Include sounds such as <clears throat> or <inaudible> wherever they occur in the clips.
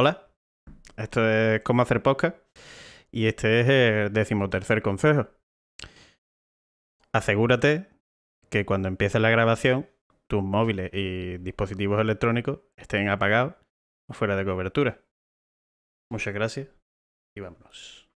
Hola, esto es Cómo hacer podcast y este es el decimotercer consejo. Asegúrate que cuando empiece la grabación tus móviles y dispositivos electrónicos estén apagados o fuera de cobertura. Muchas gracias y vámonos.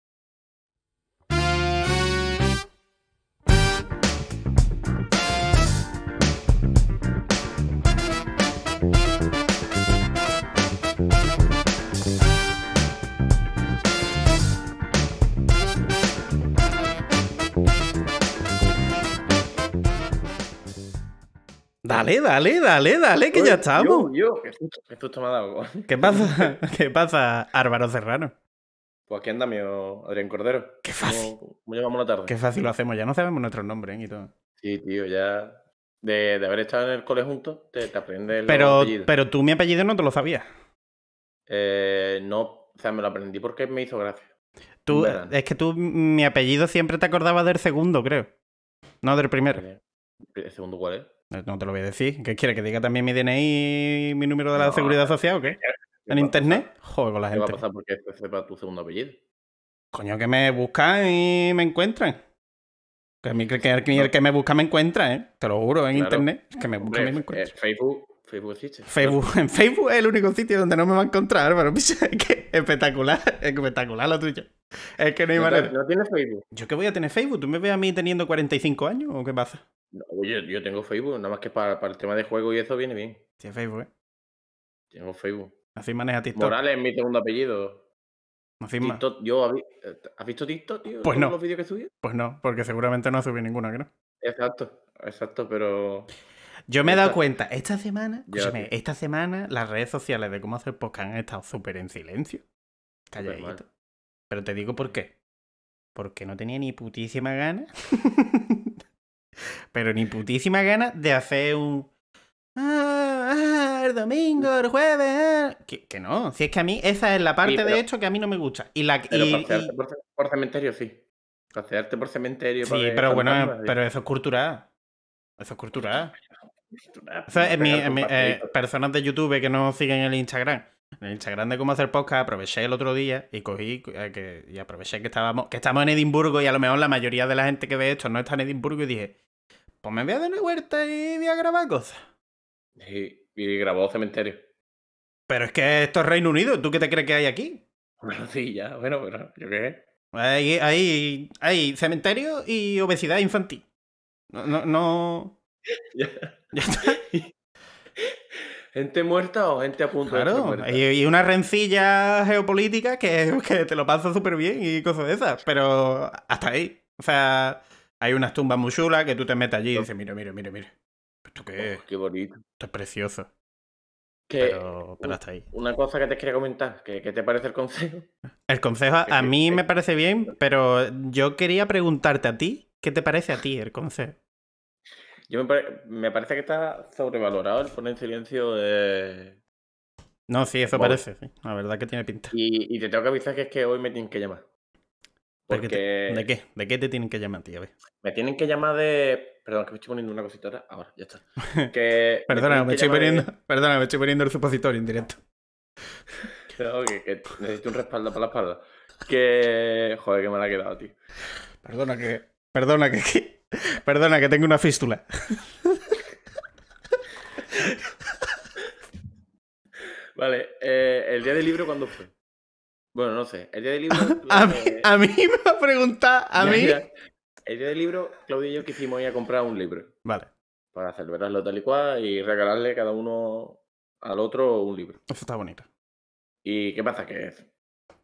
Dale, dale, dale, dale, que ya estamos. Yo, yo, qué susto, me <laughs> ¿Qué pasa, <laughs> ¿Qué pasa, Álvaro Serrano? Pues aquí anda mi Adrián Cordero. Qué fácil. ¿Cómo, la tarde? Qué fácil lo hacemos, ya no sabemos nuestros nombres y ¿eh, todo. Sí, tío, ya. De, haber estado en el cole juntos, te, aprende aprendes pero, Pero tú mi apellido no te lo sabías. Eh, no, o sea, me lo aprendí porque me hizo gracia. Tú, es que tú, mi apellido siempre te acordabas del segundo, creo. No del primero. ¿El segundo cuál es? No te lo voy a decir. ¿Qué quiere? ¿Que diga también mi DNI y mi número de la seguridad eh, social o qué? Eh, ¿En internet? Joder con la gente. ¿Qué va a pasar porque este sepa tu segundo apellido? Coño, que me buscan y me encuentran. Que, a mí, el, que me busca me encuentra, ¿eh? Te lo juro, en internet. Que me busca y me eh, encuentra. Facebook, Facebook existe. Facebook, En Facebook es el único sitio donde no me va a encontrar, pero <laughs> es que espectacular, espectacular lo tuyo. Es que no hay No tienes Facebook. ¿Yo qué voy a tener Facebook? ¿Tú me ves a mí teniendo 45 años o qué pasa? No, pues yo, tengo Facebook, nada más que para, el tema de juego y eso viene bien. Tienes Facebook, ¿eh? Tengo Facebook. Así maneja TikTok. Morales es mi segundo apellido. Así ¿Has visto TikTok, tío? Pues no. los vídeos que subí? Pues no, porque seguramente no subí subido ninguna, creo. Exacto, exacto, pero. Yo me he dado cuenta, esta semana, escúchame, esta semana las redes sociales de cómo hacer podcast han estado súper en silencio. Calladito. Pero te digo por mm. qué. Porque no tenía ni putísima gana. <laughs> pero ni putísima gana de hacer un. Ah, ah, el domingo, el jueves. Ah". Que, no. Si es que a mí, esa es la parte de hecho que a mí no me gusta. Y la, Por, cementerio, sí. Pasearte por cementerio. Sí, pero bueno, pero eso es cultural. Eso es cultural. Eh, personas de YouTube que no siguen el Instagram. En el Instagram de cómo hacer podcast aproveché el otro día y cogí eh, y aproveché que estábamos, que estamos en Edimburgo y a lo mejor la mayoría de la gente que ve esto no está en Edimburgo y dije, pues me voy a dar una huerta y voy a grabar cosas. Y, y grabó Cementerio. Pero es que esto es Reino Unido, ¿tú qué te crees que hay aquí? Bueno, sí, ya, bueno, yo qué. ahí hay, cementerio y obesidad infantil. no, no, <laughs> <laughs> Gente muerta o gente a punto claro, y, una rencilla geopolítica que, <laughs> que te lo pasa súper bien y cosas de esas, pero hasta ahí. O sea, hay unas tumbas muy chulas que tú te metes allí y oh. dices, mira, mira, mire mira. ¿Esto qué oh, es? qué bonito. precioso. pero, hasta ahí. Una cosa que te quería comentar, ¿qué, qué te parece el consejo? El consejo a mí me parece bien, pero yo quería preguntarte a ti, ¿qué te parece a ti el consejo? Yo me, me, parece que está sobrevalorado el poner en silencio de. Eh, no, sí, eso parece, La verdad que tiene pinta. Y, te tengo que avisar que es que hoy me tienen que llamar. Porque... ¿De qué? ¿De qué te tienen que llamar, tío? Me tienen que llamar de. Perdón, que me estoy poniendo una cosita ahora. Ahora, ya está. <laughs> Que perdona, me, estoy poniendo... perdona, me estoy poniendo el supositorio en directo. <laughs> que, necesito un respaldo para la espalda. Que. Joder, que me la ha quedado, tío. Perdona que. Perdona que. Perdona, que tengo una fístula. Vale, eh, el día del libro, ¿cuándo fue? Bueno, no sé. El día del libro. <laughs> a, mí, me ha preguntado. A El día del libro, Claudio y yo quisimos ir a comprar un libro. Vale. Para celebrarlo tal y cual y regalarle cada uno al otro un libro. Eso está bonito. ¿Y qué pasa? Que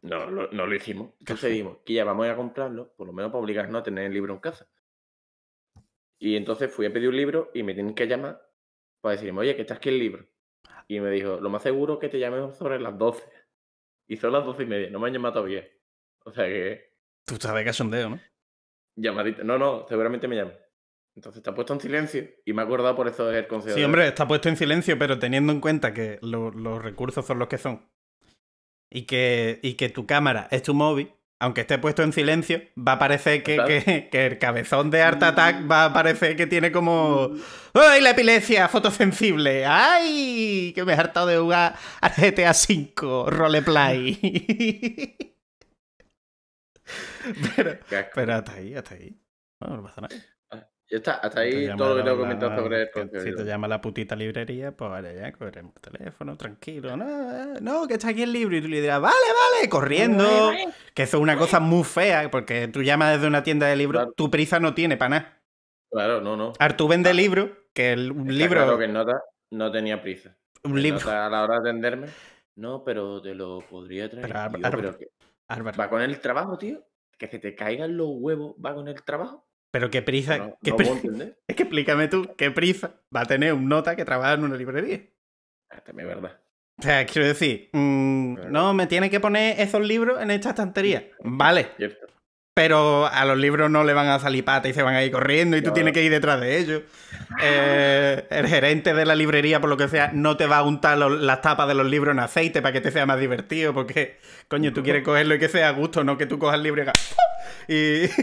no, no, no lo hicimos. Entonces que ya vamos a a comprarlo, por lo menos para obligarnos a tener el libro en casa. Y entonces fui a pedir un libro y me tienen que llamar para decirme, oye, que estás aquí el libro. Y me dijo, lo más seguro es que te llame sobre las 12. Y son las 12 y media, no me han llamado bien. O sea que... Tú sabes que es sondeo, ¿no? Llamadita. No, no, seguramente me llama Entonces está puesto en silencio y me ha acordado por eso el consejo. Sí, hombre, está puesto en silencio, pero teniendo en cuenta que los recursos son los que son y que, y que tu cámara es tu móvil, aunque esté puesto en silencio, va a parecer que, el cabezón de Art Attack mm. va a parecer que tiene como. ¡Ay, la epilepsia! Fotosensible. ¡Ay! Que me he hartado de jugar al GTA V, roleplay. <laughs> pero, pero hasta ahí, hasta ahí. No, no pasa nada. Ya está, hasta ahí todo lo que tengo comentado sobre Si te llama la putita librería, pues vale, ya corremos el teléfono, tranquilo. Eh, no, que está aquí el libro. Y tú le dirás, vale, vale, corriendo. Que eso es una cosa muy fea, porque tú llamas desde una tienda de libros, tu prisa no tiene para nada. Claro, no, no. Artú vende libro que el un libro. Claro que nota no tenía prisa. Un libro. a la hora de atenderme, no, pero te lo podría traer. Pero, Va con el trabajo, tío. Que se te caigan los huevos, va con el trabajo pero qué prisa. <laughs> es que explícame tú, qué prisa va a tener un nota que trabaja en una librería. Ah, También este es verdad. O sea, quiero decir, mm, no, me tiene que poner esos libros en esta estantería. Vale. Pero a los libros no le van a salir pata y se van a ir corriendo y tú tienes que ir detrás de ellos. Eh, el gerente de la librería, por lo que sea, no te va a untar las tapas de los libros en aceite para que te sea más divertido, porque, coño, tú quieres <laughs> cogerlo y que sea a gusto, no que tú cojas el libro y... y... <laughs>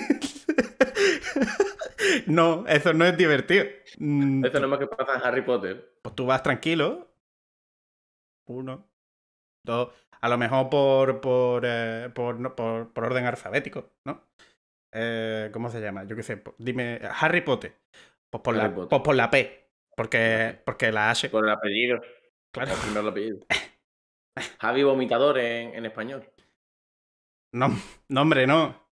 No, eso no es divertido. Mm, eso no es más que pasa en Harry Potter. Pues tú vas tranquilo. Uno, dos, a lo mejor por, por, eh, por, por, por, orden alfabético, ¿no? Eh, ¿Cómo se llama? Yo qué sé, dime, Harry pues Potter. Pues por, la, P, porque, porque la H. Por el apellido. Claro. Por el primer apellido. <laughs> Javi Vomitador en, español. No, no, hombre, no.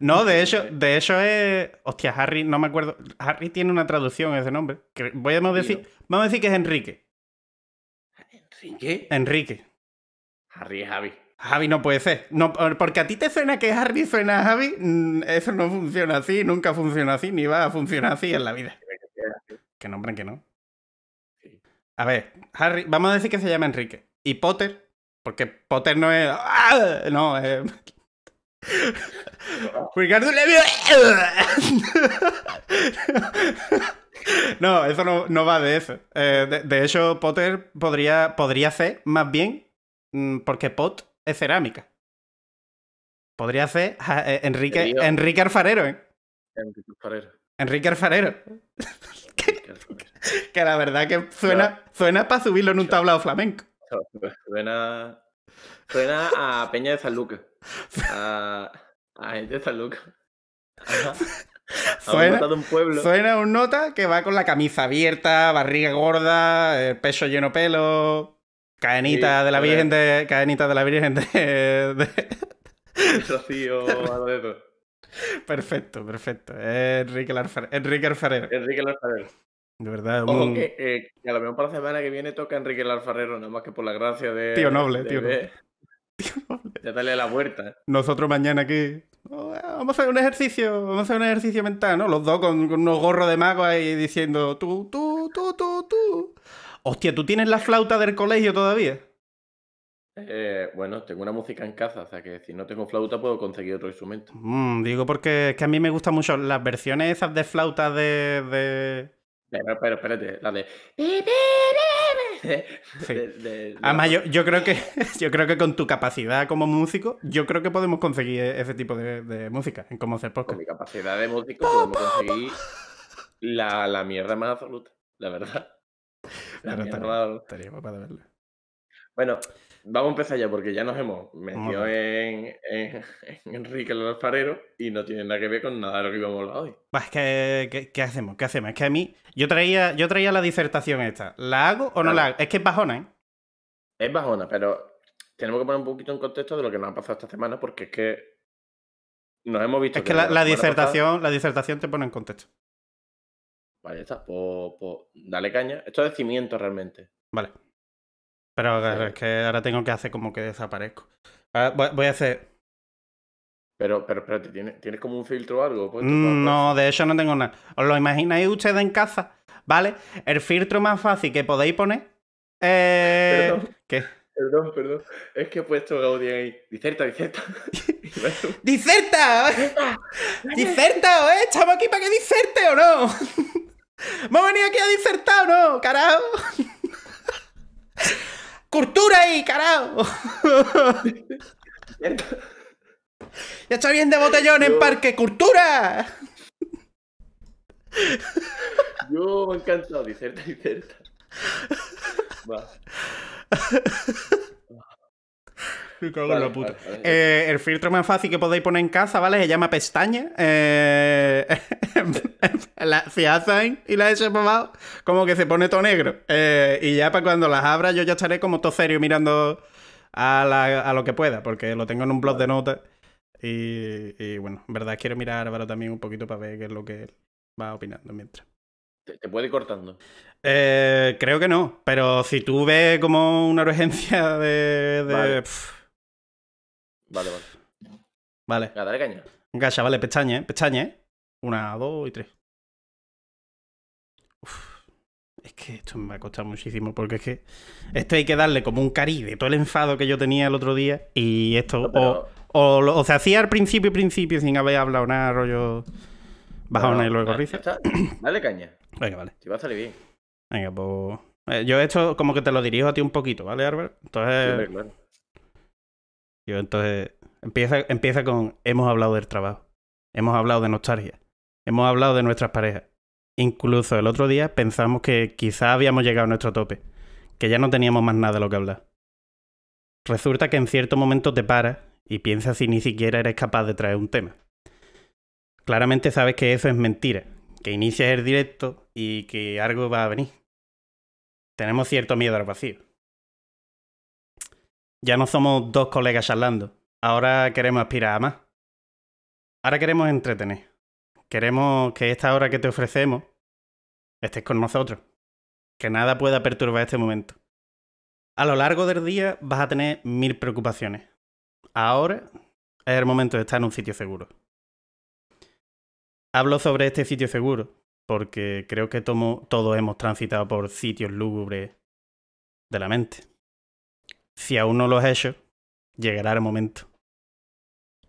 No, de hecho, de hecho es. Hostia, Harry, no me acuerdo. Harry tiene una traducción ese nombre. voy a decir, vamos a decir que es Enrique. ¿Enrique? Enrique. Harry es Javi. Javi no puede ser. No, porque a ti te suena que Harry suena a Javi. Mm, eso no funciona así, nunca funciona así, ni va a funcionar así en la vida. Que nombren que no. A ver, Harry, vamos a decir que se llama Enrique. Y Potter, porque Potter no es. ¡ah! No, es. Ricardo No, eso no, va de eso. Eh, de, hecho, Potter podría, podría ser más bien mm, porque pot es cerámica. Podría ser eh, Enrique, Enrique Alfarero, ¿eh? Enrique Alfarero. Enrique que, la verdad que suena, suena para subirlo en un tablado flamenco. Suena Suena a Peña de San Lucas. A, gente de San A suena, un pueblo. suena un nota que va con la camisa abierta, barriga gorda, el pecho lleno pelo, cadenita de la Virgen de. cadenita de la Virgen de. de... <laughs> Perfecto, perfecto. Enrique Enrique Alfarero. Enrique Alfarero. De verdad. Ojo, eh, que, a lo mejor para la semana que viene toca Enrique Alfarrero, nada más que por la gracia de. Tío noble, <laughs> tío, noble. tío noble. Ya dale la vuelta. Nosotros mañana aquí. Oh, vamos a hacer un ejercicio, vamos a hacer un ejercicio mental, ¿no? Los dos con, unos gorros de mago ahí diciendo tú, tú, tú, tú, tú. Hostia, ¿tú tienes la flauta del colegio todavía? Eh, bueno, tengo una música en casa, o sea que si no tengo flauta puedo conseguir otro instrumento. Mm, digo porque es que a mí me gustan mucho las versiones esas de flauta de, pero, pero espérate, la de. <laughs> <laughs> Además, yo, creo que, <laughs> yo creo que con tu capacidad como músico, yo creo que podemos conseguir e, ese tipo de, música en cómo hacer podcast. Con mi capacidad de músico podemos conseguir la, la mierda más absoluta, la verdad. estaría, para Bueno, Vamos a empezar ya porque ya nos hemos metido <laughs> en, Enrique el alfarero y no tiene nada que ver con nada de lo que íbamos a hablar hoy. que, ¿qué hacemos? ¿Qué hacemos? Es que a mí, yo traía, yo traía la disertación esta. ¿La hago o no la hago? Es que es bajona, ¿eh? Es bajona, pero tenemos que poner un poquito en contexto de lo que nos ha pasado esta semana porque es que nos hemos visto... Es que, la, disertación, la disertación te pone en contexto. Vale, ya está. Pues, pues, dale caña. Esto es de cimiento realmente. Vale. Pero es que ahora tengo que hacer como que desaparezco. Ah, voy a hacer. Pero, pero espérate, ¿tienes, como un filtro o algo? Mm, no, de hecho no tengo nada. ¿Os lo imagináis ustedes en casa? ¿Vale? El filtro más fácil que podéis poner. ¿Qué? Perdón, perdón. Es que he puesto Gaudí ahí. Diserta, diserta. <laughs> ¡Diserta! <laughs> ¡Diserta! ¿eh? ¿Estamos aquí para que diserte o no? <laughs> ¿Hemos venido aquí a disertar o no? ¡Carajo! ¡Cultura ahí, carajo! <laughs> ¡Ya está bien de botellón en parque! ¡Cultura! Yo me encantó, encantado, diserta, diserta. Va. <laughs> Eh, el filtro más fácil que podéis poner en casa, ¿vale? Se llama pestaña. Eh, <laughs> la, si y la he como que se pone todo negro. Eh, y ya para cuando las abra, yo ya estaré como todo serio mirando a, lo que pueda, porque lo tengo en un blog de notas. Y, bueno, en verdad quiero mirar a Álvaro también un poquito para ver qué es lo que va opinando mientras. ¿Te, puede ir cortando? creo que no, pero si tú ves como una urgencia de... Vale, vale. Vale. dale caña. Venga, pestaña, ¿eh? Pestaña, ¿eh? Una, dos y tres. Uf, es que esto me va a costar muchísimo porque es que esto hay que darle como un cari de todo el enfado que yo tenía el otro día y esto o, o, se hacía al principio y principio sin haber hablado nada, rollo Baja una y luego risa. Dale caña. Venga, vale. Si va a salir bien. Venga, pues... Eh, yo esto como que te lo dirijo a ti un poquito, ¿vale, Arber? Entonces entonces empieza, empieza con hemos hablado del trabajo, hemos hablado de nostalgia, hemos hablado de nuestras parejas. Incluso el otro día pensamos que quizá habíamos llegado a nuestro tope, que ya no teníamos más nada de lo que hablar. Resulta que en cierto momento te paras y piensas si ni siquiera eres capaz de traer un tema. Claramente sabes que eso es mentira, que inicias el directo y que algo va a venir. Tenemos cierto miedo al vacío ya no somos dos colegas charlando. Ahora queremos aspirar a más. Ahora queremos entretener. Queremos que esta hora que te ofrecemos estés con nosotros. Que nada pueda perturbar este momento. A lo largo del día vas a tener mil preocupaciones. Ahora es el momento de estar en un sitio seguro. Hablo sobre este sitio seguro porque creo que todos hemos transitado por sitios lúgubres de la mente. Si aún no lo has hecho, llegará el momento.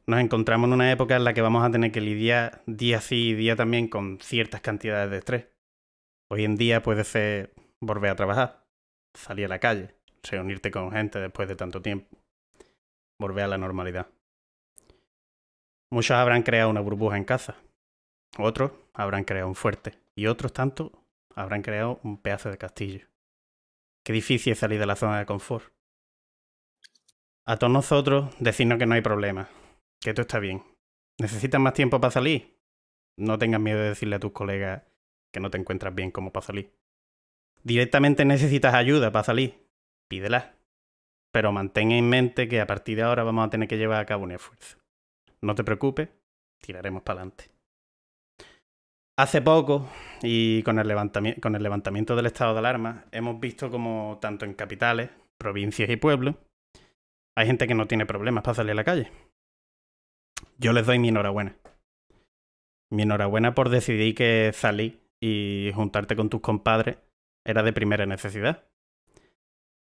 Nos encontramos en una época en la que vamos a tener que lidiar día sí y día también con ciertas cantidades de estrés. Hoy en día puede ser volver a trabajar, salir a la calle, reunirte con gente después de tanto tiempo, volver a la normalidad. Muchos habrán creado una burbuja en casa, otros habrán creado un fuerte y otros tantos habrán creado un pedazo de castillo. Qué difícil es salir de la zona de confort. A todos nosotros, decirnos que no hay problema, que todo está bien. ¿Necesitas más tiempo para salir? No tengas miedo de decirle a tus colegas que no te encuentras bien como para salir. Directamente necesitas ayuda para salir. Pídela. Pero mantén en mente que a partir de ahora vamos a tener que llevar a cabo un esfuerzo. No te preocupes, tiraremos para adelante. Hace poco, y con el, levantamiento, con el levantamiento del estado de alarma, hemos visto como tanto en capitales, provincias y pueblos, hay gente que no tiene problemas para salir a la calle. Yo les doy mi enhorabuena. Mi enhorabuena por decidir que salir y juntarte con tus compadres era de primera necesidad.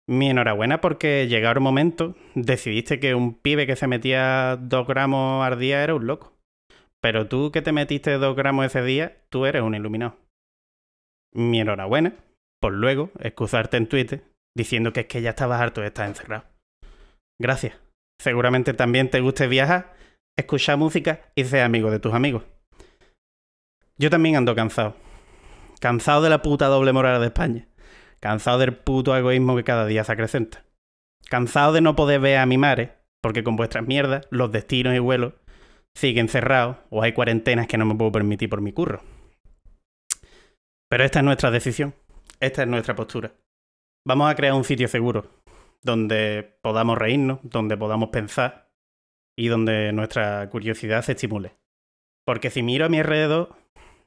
Mi enhorabuena porque llegar un momento decidiste que un pibe que se metía dos gramos al día era un loco. Pero tú que te metiste dos gramos ese día, tú eres un iluminado. Mi enhorabuena por luego excusarte en Twitter diciendo que es que ya estabas harto de estar encerrado. Gracias. Seguramente también te guste viajar, escuchar música y ser amigo de tus amigos. Yo también ando cansado. Cansado de la puta doble moral de España. Cansado del puto egoísmo que cada día se acrecenta. Cansado de no poder ver a mi madre, porque con vuestras mierdas, los destinos y vuelos siguen cerrados o hay cuarentenas que no me puedo permitir por mi curro. Pero esta es nuestra decisión. Esta es nuestra postura. Vamos a crear un sitio seguro, donde podamos reírnos, donde podamos pensar y donde nuestra curiosidad se estimule. Porque si miro a mi alrededor,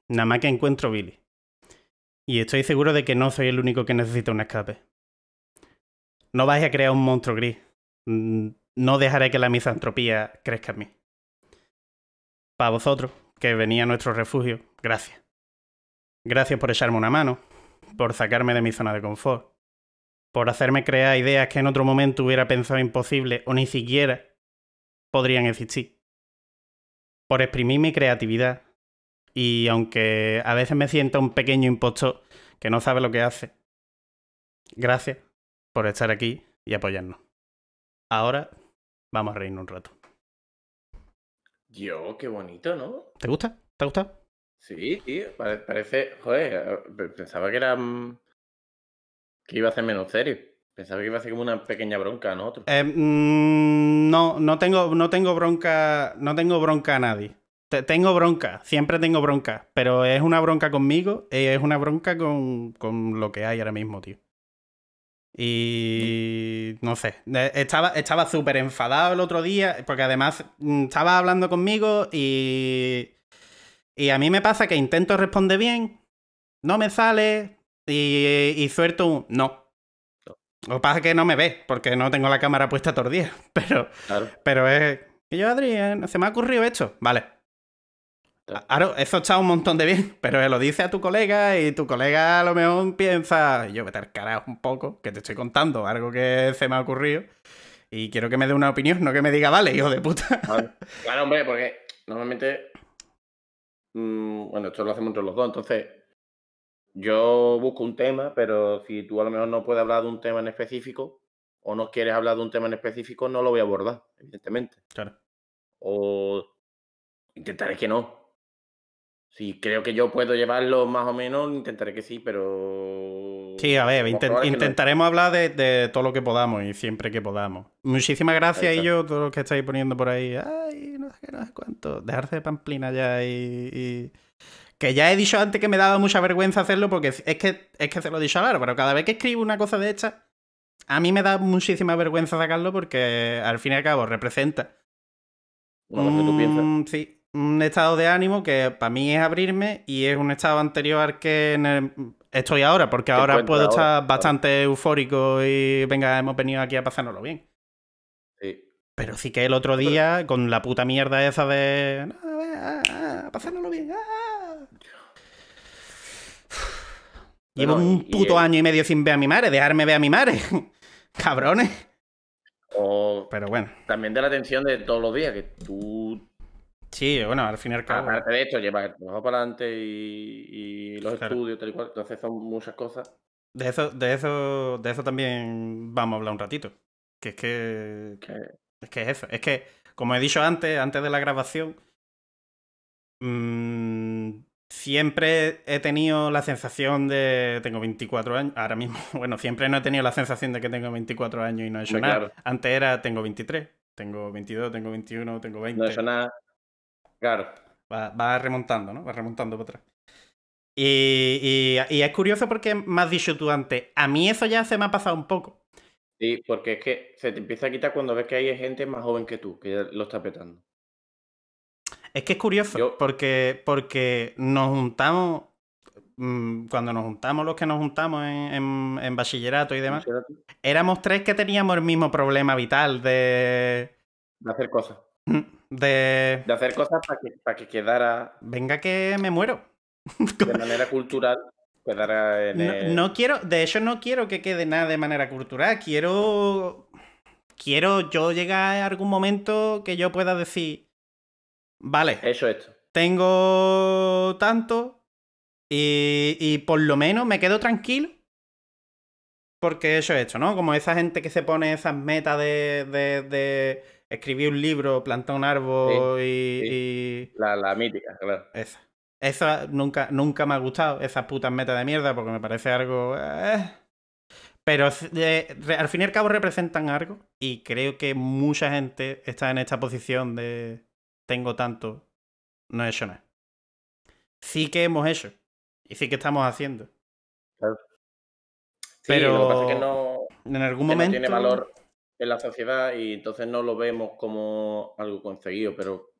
nada más que encuentro Billy. Y estoy seguro de que no soy el único que necesita un escape. No vais a crear un monstruo gris. Mm, no dejaré que la misantropía crezca en mí. Para vosotros, que venía a nuestro refugio, gracias. Gracias por echarme una mano, por sacarme de mi zona de confort por hacerme crear ideas que en otro momento hubiera pensado imposible o ni siquiera podrían existir. Por exprimir mi creatividad. Y aunque a veces me sienta un pequeño impostor que no sabe lo que hace. Gracias por estar aquí y apoyarnos. Ahora vamos a reírnos un rato. Yo, qué bonito, ¿no? ¿Te gusta? ¿Te ha gustado? Sí, tío. Parece. Joder, eh, pensaba que era. Mm, que iba a ser menos serio. Pensaba que iba a ser como una pequeña bronca ¿no? Eh, no, no tengo, no tengo bronca. No tengo bronca a nadie. tengo bronca, siempre tengo bronca. Pero es una bronca conmigo y eh, es una bronca con, lo que hay ahora mismo, tío. Y no sé, eh, estaba estaba súper enfadado el otro día, porque además mm, estaba hablando conmigo y... Y a mí me pasa que intento responder bien, no me sale, y, suerte un no. Lo que pasa es que no me ve, porque no tengo la cámara puesta tordía. <laughs> Pero, pero es. yo, Adrián, se me ha ocurrido esto. Vale. Claro, eso está un montón de bien, <laughs> pero lo dice a tu colega y tu colega a lo mejor piensa, yo vete al carajo un poco, que te estoy contando algo que se me ha ocurrido y quiero que me dé una opinión, no que me diga, vale, hijo de puta. <laughs> Claro, hombre, porque normalmente, mm, bueno, esto lo hacemos entre los dos, entonces yo busco un tema, pero si tú a lo mejor no puedes hablar de un tema en específico o no quieres hablar de un tema en específico, no lo voy a abordar, evidentemente. Claro. O intentaré que no. Si creo que yo puedo llevarlo más o menos, intentaré que sí, pero... Sí, a ver, intentaremos hablar de, todo lo que podamos y siempre que podamos. Muchísimas gracias, y yo, todos los que estáis poniendo por ahí. Ay, no sé cuánto. Dejarse de pamplina ya y que ya he dicho antes que me daba mucha vergüenza hacerlo porque es que, es que se lo he dicho a pero cada vez que escribo una cosa de esta, a mí me da muchísima vergüenza sacarlo porque al fin y al cabo representa. que tú piensas. sí, un estado de ánimo que para mí es abrirme y es un estado anterior que estoy ahora, porque ahora puedo estar bastante eufórico y venga, hemos venido aquí a pasárnoslo bien. Pero sí que el otro día, con la puta mierda esa de. No, pasárnoslo bien. Llevo un puto año y medio sin ver a mi madre, dejarme ver a mi madre. <laughs> Cabrones. Pero bueno. También de la atención de todos los días, que tú. Sí, bueno, al fin y cabo. Aparte de esto, llevar el trabajo para adelante y, los estudios, tal y cual. Entonces son muchas cosas. De eso, de eso, de eso también vamos a hablar un ratito. Que es que. Es que es eso. Es que, como he dicho antes, antes de la grabación. Mmm, siempre he tenido la sensación de. Tengo 24 años, ahora mismo. <laughs> Bueno, siempre no he tenido la sensación de que tengo 24 años y no he hecho nada. Antes era tengo 23, tengo 22, tengo 21, tengo 20. No he hecho nada. Claro. Va, remontando, ¿no? Va remontando para atrás. Y, es curioso porque me has dicho tú antes, a mí eso ya se me ha pasado un poco. Sí, porque es que se te empieza a quitar cuando ves que hay gente más joven que tú, que lo está petando. Es que es curioso, porque, porque nos juntamos, mm, cuando nos juntamos los que nos juntamos en, bachillerato y demás, éramos tres que teníamos el mismo problema vital de... De hacer cosas. Mm, de... de hacer cosas para que, quedara... Venga que me muero. <laughs> de manera cultural. Quedara en no quiero, de hecho no quiero que quede nada de manera cultural, quiero quiero yo llegar a algún momento que yo pueda decir, Vale. Eso es. Tengo tanto y, por lo menos me quedo tranquilo porque eso es hecho, ¿no? Como esa gente que se pone esas metas de, de, escribir un libro, plantar un árbol y, La, mítica, claro. Esa. Esa nunca, nunca me ha gustado, esas putas metas de mierda, porque me parece algo... Eh. Pero eh, al fin y al cabo representan algo y creo que mucha gente está en esta posición de tengo tanto, no he hecho nada. Sí que hemos hecho. Y sí que estamos haciendo. Claro. pero lo que pasa es que no, en algún momento... tiene valor en la sociedad y entonces no lo vemos como algo conseguido, pero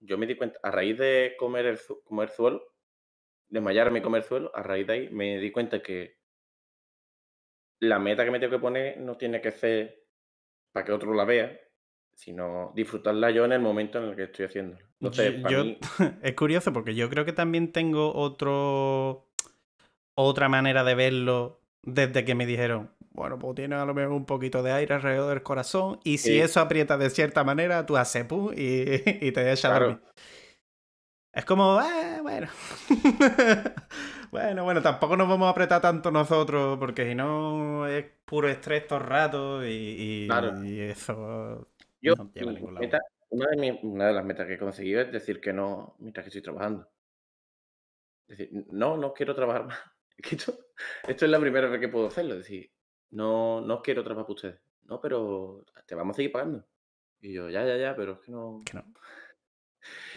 yo me di cuenta, a raíz de comer el comer suelo, desmayarme y comer suelo, a raíz de ahí me di cuenta que la meta que me tengo que poner no tiene que ser para que otro la vea, sino disfrutarla yo en el momento en el que estoy haciéndolo. <laughs> es curioso porque yo creo que también tengo otro otra manera de verlo desde que me dijeron, bueno, pues tienes a lo mejor un poquito de aire alrededor del corazón y si eso aprieta de cierta manera, tú haces pum y, <laughs> te echas Es como, ah, bueno. <laughs> bueno, bueno, tampoco nos vamos a apretar tanto nosotros porque si no es puro estrés todo el rato y eso yo, una, de las metas que he conseguido es decir que no mientras que estoy trabajando. Es decir, no, no quiero trabajar <laughs> más. Esto, es la primera vez que puedo hacerlo. Es decir, no, no quiero trabajar para ustedes. No, pero te vamos a seguir pagando. Y yo, ya, ya, ya, pero es que no. <laughs>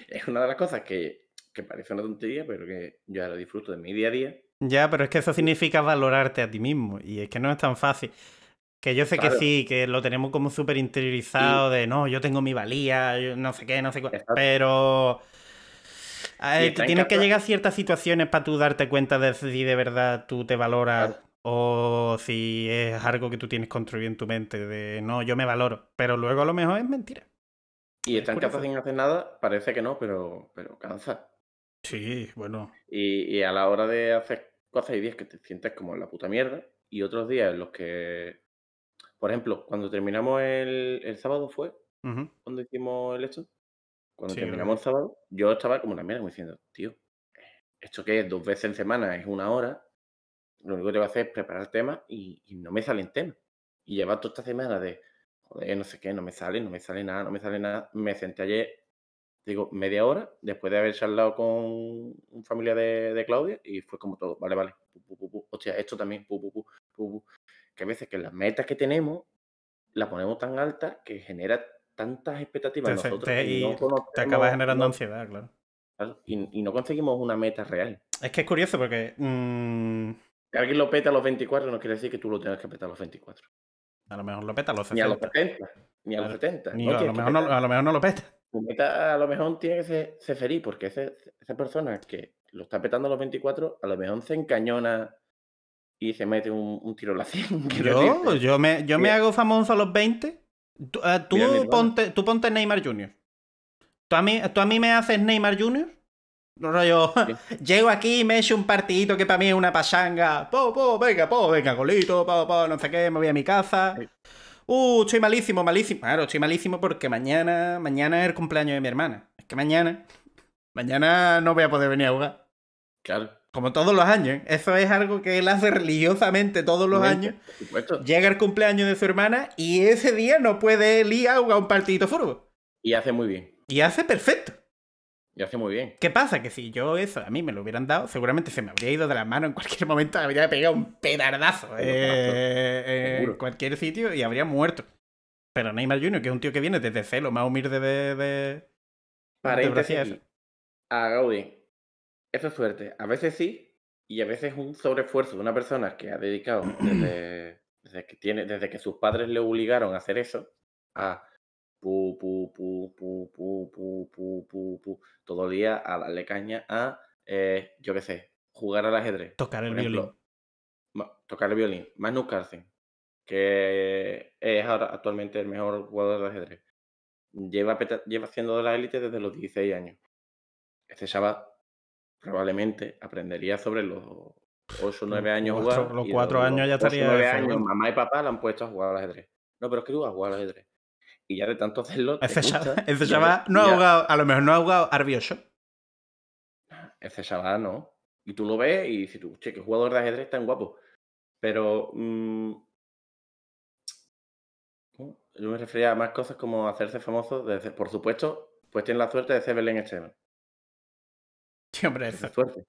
Es una de las cosas que, que parece una tontería, pero que yo ahora disfruto de mi día a día. Ya, pero es que eso significa valorarte a ti mismo. Y es que no es tan fácil. Que yo sé que sí, que lo tenemos como súper interiorizado de no, yo tengo mi valía, no sé qué, no sé cuál. Pero. tienes que llegar a ciertas situaciones para tú darte cuenta de si de verdad tú te valoras o si es algo que tú tienes construido en tu mente de no, yo me valoro. Pero luego a lo mejor es mentira. Y están capaces sin hacer nada, parece que no, pero, pero cansa. Sí, bueno. Y, y a la hora de hacer cosas, y días que te sientes como en la puta mierda y otros días en los que por ejemplo, cuando terminamos el, el sábado fue, cuando hicimos el esto, cuando terminamos el sábado, yo estaba como una mierda, como diciendo, tío, esto que es dos veces en semana es una hora, lo único que te va a hacer es preparar temas y, y no me salen temas. Y lleva toda esta semana de, joder, no sé qué, no me sale, no me sale nada, no me sale nada. Me senté ayer, digo, media hora, después de haber charlado con un familia de, Claudia, y fue como todo, vale, vale, pu, pu, pu, hostia, esto también, pu, pu, pu, que a veces que las metas que tenemos las ponemos tan altas que genera tantas expectativas nosotros. y te acaba generando ansiedad, claro. Y, no conseguimos una meta real. Es que es curioso porque... Mm, alguien lo peta a los 24 no quiere decir que tú lo tengas que petar a los 24. A lo mejor lo peta a los Ni a los 70. Ni a los 70. a, lo mejor no, lo peta. Tu meta a lo mejor tiene que ser, feliz porque esa persona que lo está petando a los 24 a lo mejor se encañona y se mete un, tiro en la cima <laughs> Yo, yo, me, yo me hago famoso a los 20. Tú, ah, ponte, tú ponte Neymar Jr. ¿Tú a, mí, ¿Tú a mí me haces Neymar Jr.? No, rollo, <laughs> llego aquí y me echo un partidito que para mí es una pasanga Po, venga, po, venga, golito, po, no sé qué, me voy a mi casa. Uh, estoy malísimo, malísimo. Claro, estoy malísimo porque mañana, mañana es el cumpleaños de mi hermana. Es que mañana, mañana no voy a poder venir a jugar. Claro como todos los años. Eso es algo que él hace religiosamente todos los años. Llega el cumpleaños de su hermana y ese día no puede él ir a un partidito fútbol. Y hace muy bien. Y hace perfecto. Y hace muy bien. ¿Qué pasa? Que si yo eso a mí me lo hubieran dado, seguramente se me habría ido de la mano en cualquier momento, habría pegado un pedardazo eh, eh, en cualquier sitio y habría muerto. Pero Neymar Jr., que es un tío que viene desde celo, más humilde de. de... Para de a Gaudi, eso es suerte. A veces sí, y a veces un sobreesfuerzo de una persona que ha dedicado <clears throat> desde, desde, que tiene, desde que sus padres le obligaron a hacer eso, a pu, pu, pu, pu, pu, pu, pu, pu, pu todo el día a darle caña a, eh, yo qué sé, jugar al ajedrez. Tocar el violín. tocar el violín. Magnus Carlsen, que es ahora actualmente el mejor jugador de ajedrez. Lleva, lleva siendo de la élite desde los 16 años. Este chaval probablemente aprendería sobre los 8 o 9 años jugar. Los 4 años ya estaría. mamá y papá la han puesto a jugar al ajedrez. No, pero es que tú vas a jugar al ajedrez. Y ya de tanto hacerlo. Ese, chaval, <laughs> no ha jugado, a lo mejor no ha jugado Arbioso. Ese no. Y tú lo ves y dices tú, che, qué jugador de ajedrez tan guapo. Pero. Mm, yo me refería a más cosas como hacerse famoso. por supuesto, pues tiene la suerte de ser Belén Esteban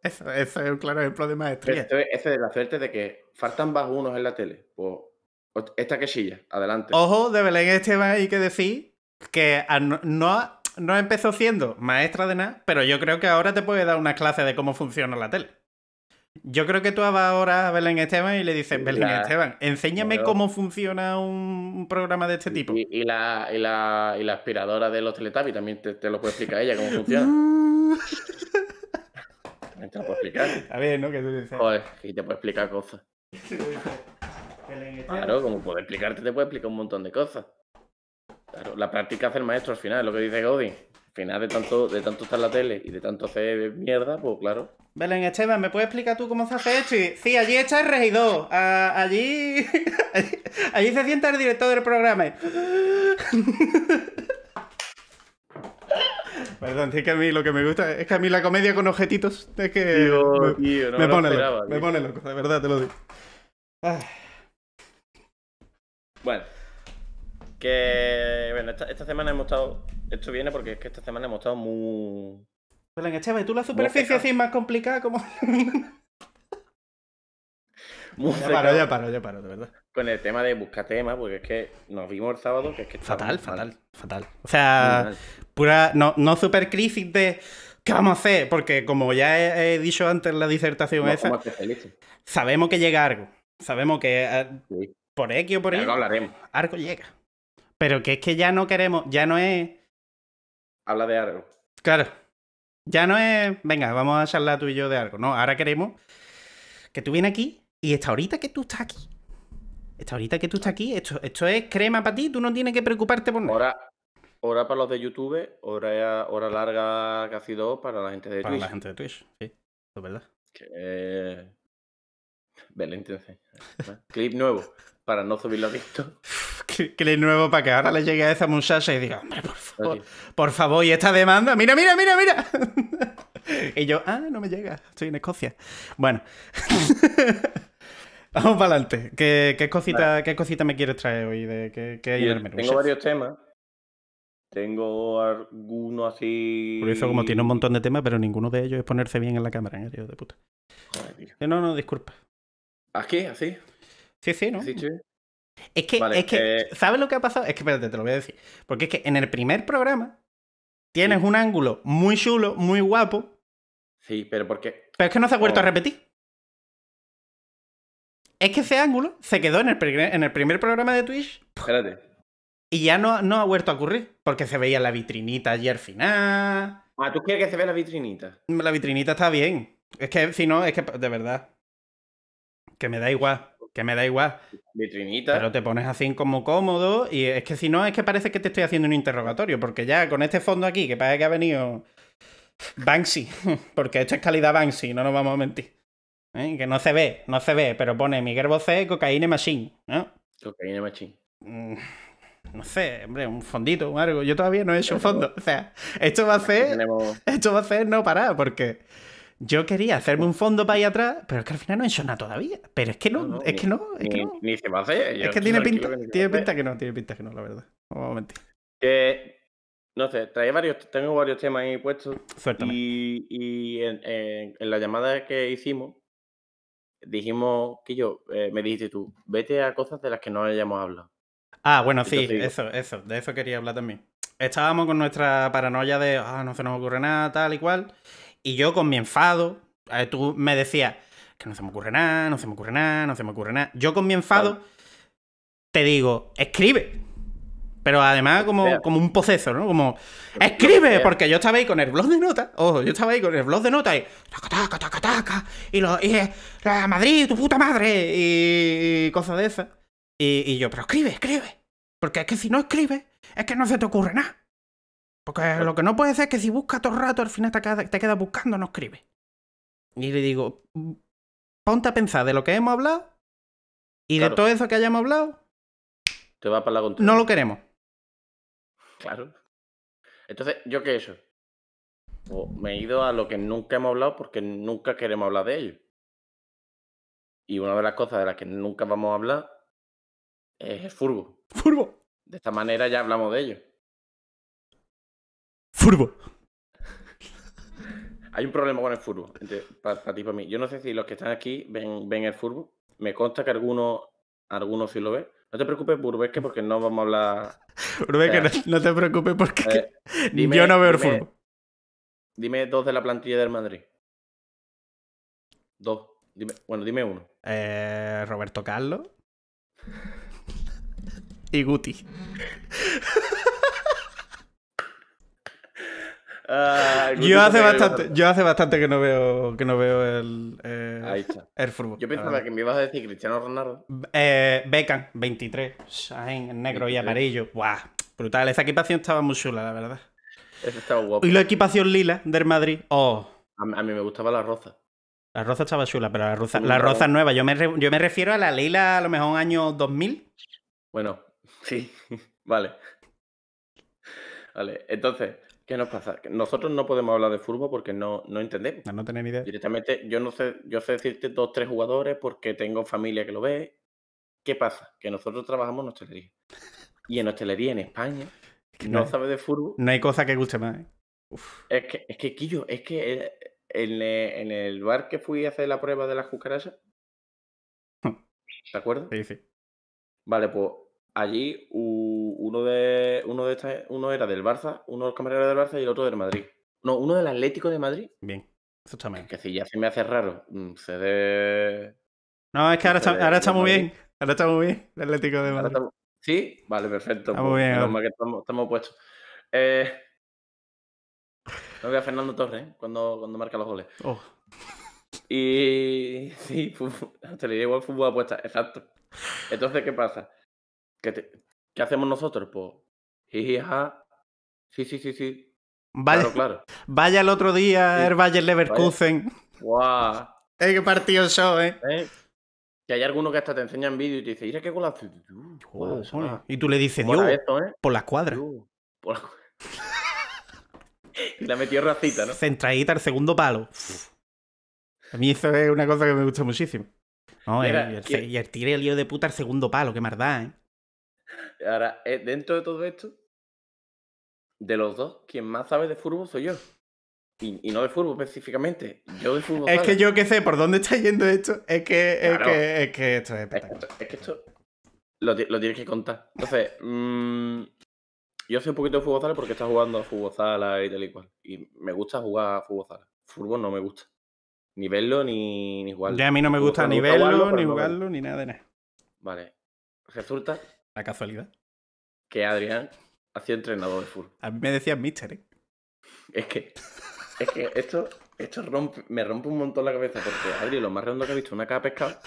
eso, es un claro ejemplo de maestría. Ese es de la suerte de que faltan más unos en la tele. Pues, esta quesilla, adelante. Ojo de Belén Esteban, hay que decir que no, no, empezó siendo maestra de nada, pero yo creo que ahora te puede dar una clase de cómo funciona la tele. Yo creo que tú vas ahora a Belén Esteban y le dices, Belén Esteban, enséñame cómo funciona un programa de este tipo. Y, la, aspiradora de los Teletubbies también te, te lo puede explicar ella cómo <laughs> funciona te lo puedo explicar. A <laughs> ver, ¿no? Que tú dices. y te puedo explicar cosas. <laughs> claro, como puede explicarte, te puede explicar un montón de cosas. Claro, la práctica hace el maestro al final, lo que dice Godin. Al final de tanto, de tanto estar en la tele y de tanto hacer mierda, pues claro. Belén Esteban, ¿me puedes explicar tú cómo se hace esto? sí, allí está el regidor. <laughs> allí. Allí se sienta el director del programa. Perdón, es que a mí lo que me gusta es que a mí la comedia con objetitos es que me, pone loco, me pone loco, de verdad te lo digo. Ah. Bueno, que bueno, esta, semana hemos estado, esto viene porque es que esta semana hemos estado muy... Belén Echeve, tú la superficie así más complicada como... Muy ya paro, ya paro, ya paro, de verdad. Con el tema de buscar tema porque es que nos vimos el sábado, que es Fatal, fatal, fatal. O sea, pura, no, no super crisis de qué vamos a hacer, porque como ya he, dicho antes en la disertación esa, sabemos que llega algo, sabemos que eh, por X o por Y, algo llega. Pero que es que ya no queremos, ya no es... Habla de algo. Claro. Ya no es, venga, vamos a charlar tú y yo de algo. No, ahora queremos que tú vienes aquí y esta ahorita que tú estás aquí, esta ahorita que tú estás aquí, esto, esto es crema para ti, tú no tienes que preocuparte por nada. Ahora, Hora para los de YouTube, hora, hora larga casi dos para la gente de Twitch. Para la gente de Twitch, sí, es verdad. Que... Clip nuevo para no subirlo a visto. <laughs> Clip nuevo para que ahora le llegue a esa muchacha y diga, hombre, por favor, por favor, y esta demanda, mira, mira, mira, mira. <laughs> y yo, ah, no me llega, estoy en Escocia. Bueno. <laughs> Vamos para adelante. ¿Qué, cosita, ¿Qué cosita me quieres traer hoy? De, qué, Tengo varios temas. Tengo alguno así. Por eso, como tiene un montón de temas, pero ninguno de ellos es ponerse bien en la cámara, ¿eh, tío de puta. Eh, no, no, disculpa. ¿Aquí? ¿Así? Sí, sí, ¿no? Sí, sí. Es que, es que, eh, ¿sabes lo que ha pasado? Es que, espérate, te lo voy a decir. Porque es que en el primer programa tienes un ángulo muy chulo, muy guapo. Sí, pero por qué Pero es que no se ha vuelto a oh. repetir. Es que ese ángulo se quedó en en el primer programa de Twitch. Espérate. Y ya no, no ha vuelto a ocurrir, porque se veía la vitrinita ayer final. Ah, ¿tú quieres que se vea la vitrinita? La vitrinita está bien. Es que si no, es que de verdad. Que me da igual, que me da igual. Vitrinita. Pero te pones así como cómodo y es que si no, es que parece que te estoy haciendo un interrogatorio, porque ya con este fondo aquí, que parece que ha venido Banksy, <laughs> porque esto es calidad Banksy, no nos vamos a mentir. ¿eh? Que no se ve, no se ve, pero pone Miguel Bocé, cocaína machine, ¿no? Cocaína machine. Mm no sé, hombre, un fondito, un algo. Yo todavía no he hecho un fondo. O sea, esto va a hacer, esto va a hacer no parar, porque yo quería hacerme un fondo para ahí atrás, pero es que al final no he hecho nada todavía. Pero es que no, es que no, es que se va es que tiene pinta, que no, tiene pinta que no, la verdad. Vamos a mentir. no sé, trae varios, tengo varios temas ahí puestos. Y, en, la llamada que hicimos, dijimos que yo, eh, me dijiste tú, vete a cosas de las que no hayamos hablado. Ah, bueno, sí, eso, eso, de eso quería hablar también. Estábamos con nuestra paranoia de, ah, no se nos ocurre nada, tal y cual. Y yo con mi enfado, eh, tú me decías, que no se me ocurre nada, no se me ocurre nada, no se me ocurre nada. Yo con mi enfado te digo, escribe. Pero además como, como un proceso, ¿no? Como, escribe, porque yo estaba ahí con el blog de notas, ojo, yo estaba ahí con el blog de notas y, taca, taca, taca, taca, y, lo, y, la Madrid, tu puta madre, y, y cosas de esas. Y, yo, pero escribe, escribe. Porque es que si no escribe, es que no se te ocurre nada. Porque lo que no puede ser es que si buscas todo el rato, al final te quedas queda buscando, no escribe Y le digo, mm, ponte a pensar de lo que hemos hablado y de todo eso que hayamos hablado. Te va para la No lo queremos. Claro. Entonces, ¿yo qué eso pues eso? me he ido a lo que nunca hemos hablado porque nunca queremos hablar de ello. Y una de las cosas de las que nunca vamos a hablar es eh, Furbo. Furbo. De esta manera ya hablamos de ello. Furbo. Hay un problema con el furbo, para, ti, para mí. Yo no sé si los que están aquí ven, ven el furbo. Me consta que alguno alguno sí lo ve No te preocupes, Burbeque, porque no vamos a hablar. Burbeque, no, te preocupes porque eh, <laughs> yo no veo el furbo Dime dos de la plantilla del Madrid. Dos. Dime, bueno, dime uno. Eh, Roberto Carlos y Guti. yo hace bastante, yo hace bastante que no veo que no veo el, eh, fútbol. Yo pensaba que me ibas a decir Cristiano Ronaldo. Eh, Beckham, 23. en negro y amarillo. Buah, brutal. Esa equipación estaba muy chula, la verdad. Esa estaba guapo. Y la equipación lila del Madrid. Oh. A, mí me gustaba la roza. La roza estaba chula, pero la roza, la roza nueva. Yo me, yo me refiero a la lila a lo mejor año 2000. Bueno, Sí, <laughs> vale. Vale, entonces, ¿qué nos pasa? Nosotros no podemos hablar de fútbol porque no, no entendemos. No, tenemos ni idea. Directamente, yo no sé, yo sé decirte dos, tres jugadores porque tengo familia que lo ve. ¿Qué pasa? Que nosotros trabajamos en hostelería. Y en hostelería en España no, sabes de fútbol. No hay cosa que guste más. ¿eh? Es que, es que, Quillo, es que eh, en, eh, en el bar que fui a hacer la prueba de las cucarachas. <laughs> ¿Te acuerdas? Sí, sí. Vale, pues allí uno de uno de uno era del Barça, uno del camarero del Barça y el otro del Madrid. No, uno del Atlético de Madrid. Bien, exactamente. Que, que si ya se me hace raro, mm, se de No, es que ahora, está, muy bien. Ahora está muy bien el Atlético de Madrid. Sí, vale, perfecto. Pues estamos, puestos. No eh, veo a Fernando Torres ¿eh? cuando, cuando marca los goles. Oh. Y <laughs> sí, te le el fútbol apuesta, exacto. Entonces, ¿qué pasa? ¿Qué, hacemos nosotros? Pues, Sí, sí, sí, sí. Vaya, claro, claro. <laughs> vaya el otro día el Leverkusen. ¡Guau! <laughs> Eh, qué partido show, eh! ¿Eh? Que hay alguno que hasta te enseña en vídeo y te dice, mira qué golazo. y tú le dices, Dios, ¿eh? por la cuadra. la... <laughs> metió racita, ¿no? Centradita al segundo palo. A mí eso es una cosa que me gusta muchísimo. No, y el tire el lío de puta al segundo palo, qué maldad, ¿eh? ahora, eh, dentro de todo esto, de los dos, quien más sabe de fútbol soy yo. Y, no de fútbol específicamente. Yo de fútbol. Es que yo que sé por dónde está yendo esto. Es que, es que, esto es Es que, esto lo, tienes que contar. Entonces, mm, yo sé un poquito de fútbol sala porque está jugando a fútbol sala y tal y cual. Y me gusta jugar a fútbol sala. Fútbol no me gusta. Ni verlo ni, ni jugarlo. Ya a mí no me gusta ni verlo, ni jugarlo, ni nada de nada. Vale. Resulta la casualidad. Que Adrián hacía entrenador de fútbol. A mí me decían mister, ¿eh? Es que, es que esto, esto rompe, me rompe un montón la cabeza porque Adri lo más redondo que he visto una cara pescada.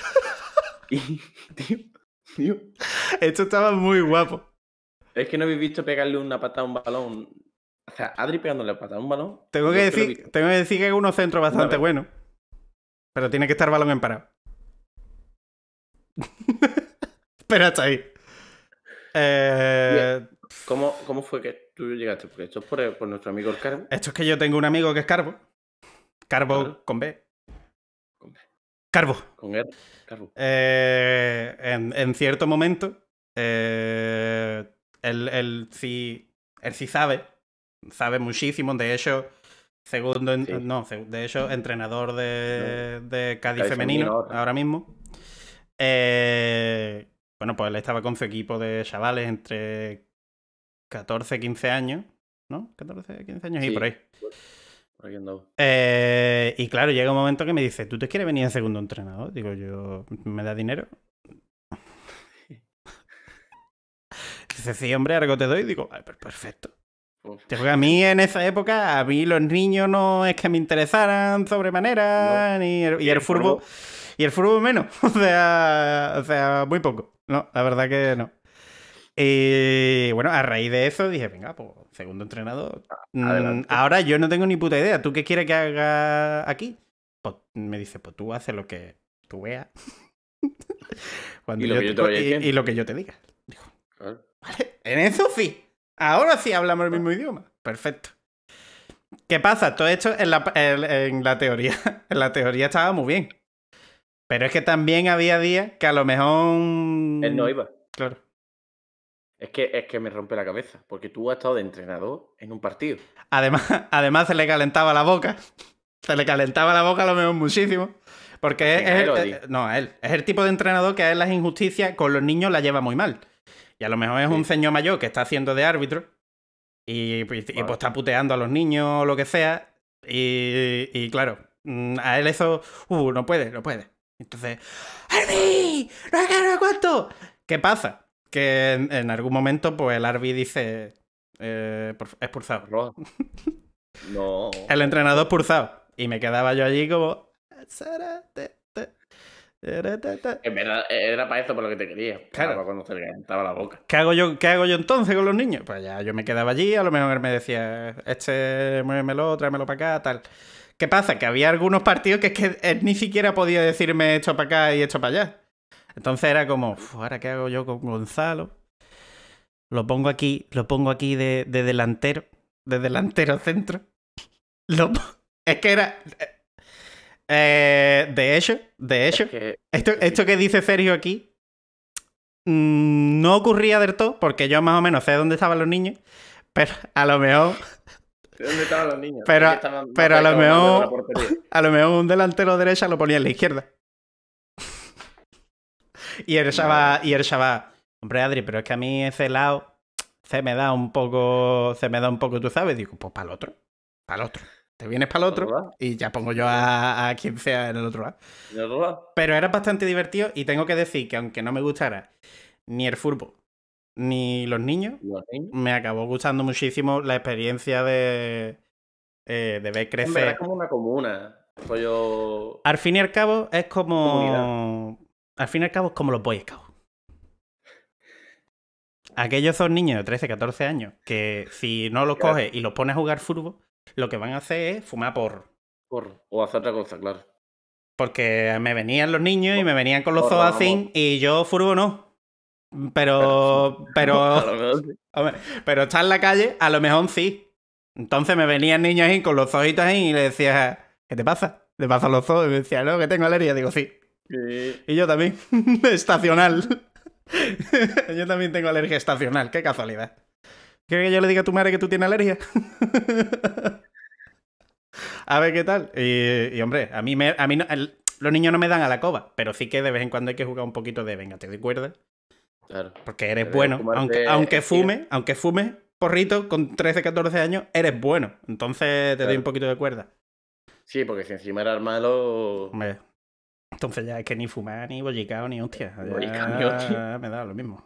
Y, tío, Esto estaba muy guapo. Es que no habéis visto pegarle una patada a un balón. O sea, Adri pegándole la patada a un balón. Tengo que, decir, tengo que decir que es uno centro bastante bueno. Pero tiene que estar balón en parado. <laughs> Pero hasta ahí. Eh, ¿Cómo, ¿Cómo, fue que tú llegaste? Porque esto es por, nuestro amigo el Carbo. Esto es que yo tengo un amigo que es Carbo. Carbo con B. Carbo. Con R. Carbo. Eh, en, cierto momento, eh, él, sí, sabe. Sabe muchísimo. De hecho, segundo. No, de hecho, entrenador de, de Cádiz, femenino, femenino, ahora mismo. Eh bueno, pues él estaba con su equipo de chavales entre 14 15 años, ¿no? 14, 15 años y por ahí. Eh, y claro, llega un momento que me dice, ¿tú te quieres venir en segundo entrenador? Digo yo, ¿me da dinero? <laughs> Dice, sí, hombre, algo te doy. Digo, Ay, pues perfecto. Digo a mí en esa época, a mí los niños no es que me interesaran sobremanera, y el, furbo, y el furbo menos, <laughs> o sea, o sea, muy poco. No, la verdad que no. Y eh, bueno, a raíz de eso dije, venga, pues segundo entrenador. Ah, mm, ahora yo no tengo ni puta idea. ¿Tú qué quieres que haga aquí? Pues, me dice, pues tú haces lo que tú veas. ¿Y, lo que yo te diga. en eso sí. Ahora sí hablamos el mismo idioma. Perfecto. ¿Qué pasa? Todo esto en la, en la teoría. <laughs> En la teoría estaba muy bien. Pero es que también había días que a lo mejor. Él no iba. Claro. Es que, es que me rompe la cabeza, porque tú has estado de entrenador en un partido. Además, <laughs> además se le calentaba la boca. Se le calentaba la boca a lo mejor muchísimo. Porque es, el, no, él. Es el tipo de entrenador que a él las injusticias con los niños la lleva muy mal. Y a lo mejor es un señor mayor que está haciendo de árbitro y, pues está puteando a los niños o lo que sea. Y, y claro, mm, a él eso, uh, no puede, no puede. Entonces, ¡Arby! ¡No no cuánto! ¿Qué pasa? Que en, algún momento, pues el Arby dice. Eh, expulsado. No. <laughs> El entrenador expulsado. Y me quedaba yo allí como. era para eso por lo que te quería. Claro. Para cuando la boca. ¿Qué hago, yo, ¿Qué hago yo entonces con los niños? Pues ya yo me quedaba allí, a lo mejor él me decía, este, muévemelo, tráemelo para acá, tal. ¿Qué pasa? Que había algunos partidos que es que él eh, ni siquiera podía decirme esto para acá y esto para allá. Entonces era como, ¿ahora qué hago yo con Gonzalo? Lo pongo aquí, lo pongo aquí de, delantero, de delantero centro. <laughs> es que era... Eh, eh, de hecho, de hecho, Esto, esto que dice Sergio aquí mm, no ocurría del todo, porque yo más o menos sé dónde estaban los niños, pero a lo mejor pero, a, lo mejor, <laughs> a lo mejor un delantero derecha lo ponía en la izquierda. y él se y hombre Adri, pero es que a mí ese lado se me da un poco, se me da un poco, tú sabes, digo, pues para el otro, para el otro. Te vienes para el otro y ya pongo yo a, quien sea ¿En el otro lado? Pero era bastante divertido y tengo que decir que aunque no me gustara ni el fútbol, ni los niños. Me acabó gustando muchísimo la experiencia de, eh, de ver crecer. Es como una comuna. Al fin y al cabo es como... Al fin y al cabo es como los Boy Aquellos son niños de 13, 14 años que si no los coges y los pones a jugar furbo lo que van a hacer es fumar por por O hacer otra cosa, claro. Porque me venían los niños y me venían con los así y yo furbo no. Mm, pero. Pero. <laughs> Pero, está en la calle, a lo mejor sí. Entonces me venían niños ahí con los ojitos ahí y le decía, ¿qué te pasa? ¿Te pasa los ojos? Y me decía, no, que tengo alergia. Digo, sí. Y yo también. <laughs> estacional. <laughs> yo también tengo alergia estacional. Qué casualidad. ¿Quieres que yo le diga a tu madre que tú tienes alergia? a ver qué tal. Y, hombre, a mí, me, a mí los niños no me dan a la cova, pero sí que de vez en cuando hay que jugar un poquito de venga, ¿te recuerdas? Porque eres bueno. Aunque, aunque fume, aunque fume porrito con 13, 14 años, eres bueno. Entonces te doy un poquito de cuerda. Sí, porque si encima eras malo. Entonces ya es que ni fumar, ni bollicao, ni hostia. ni Me da lo mismo.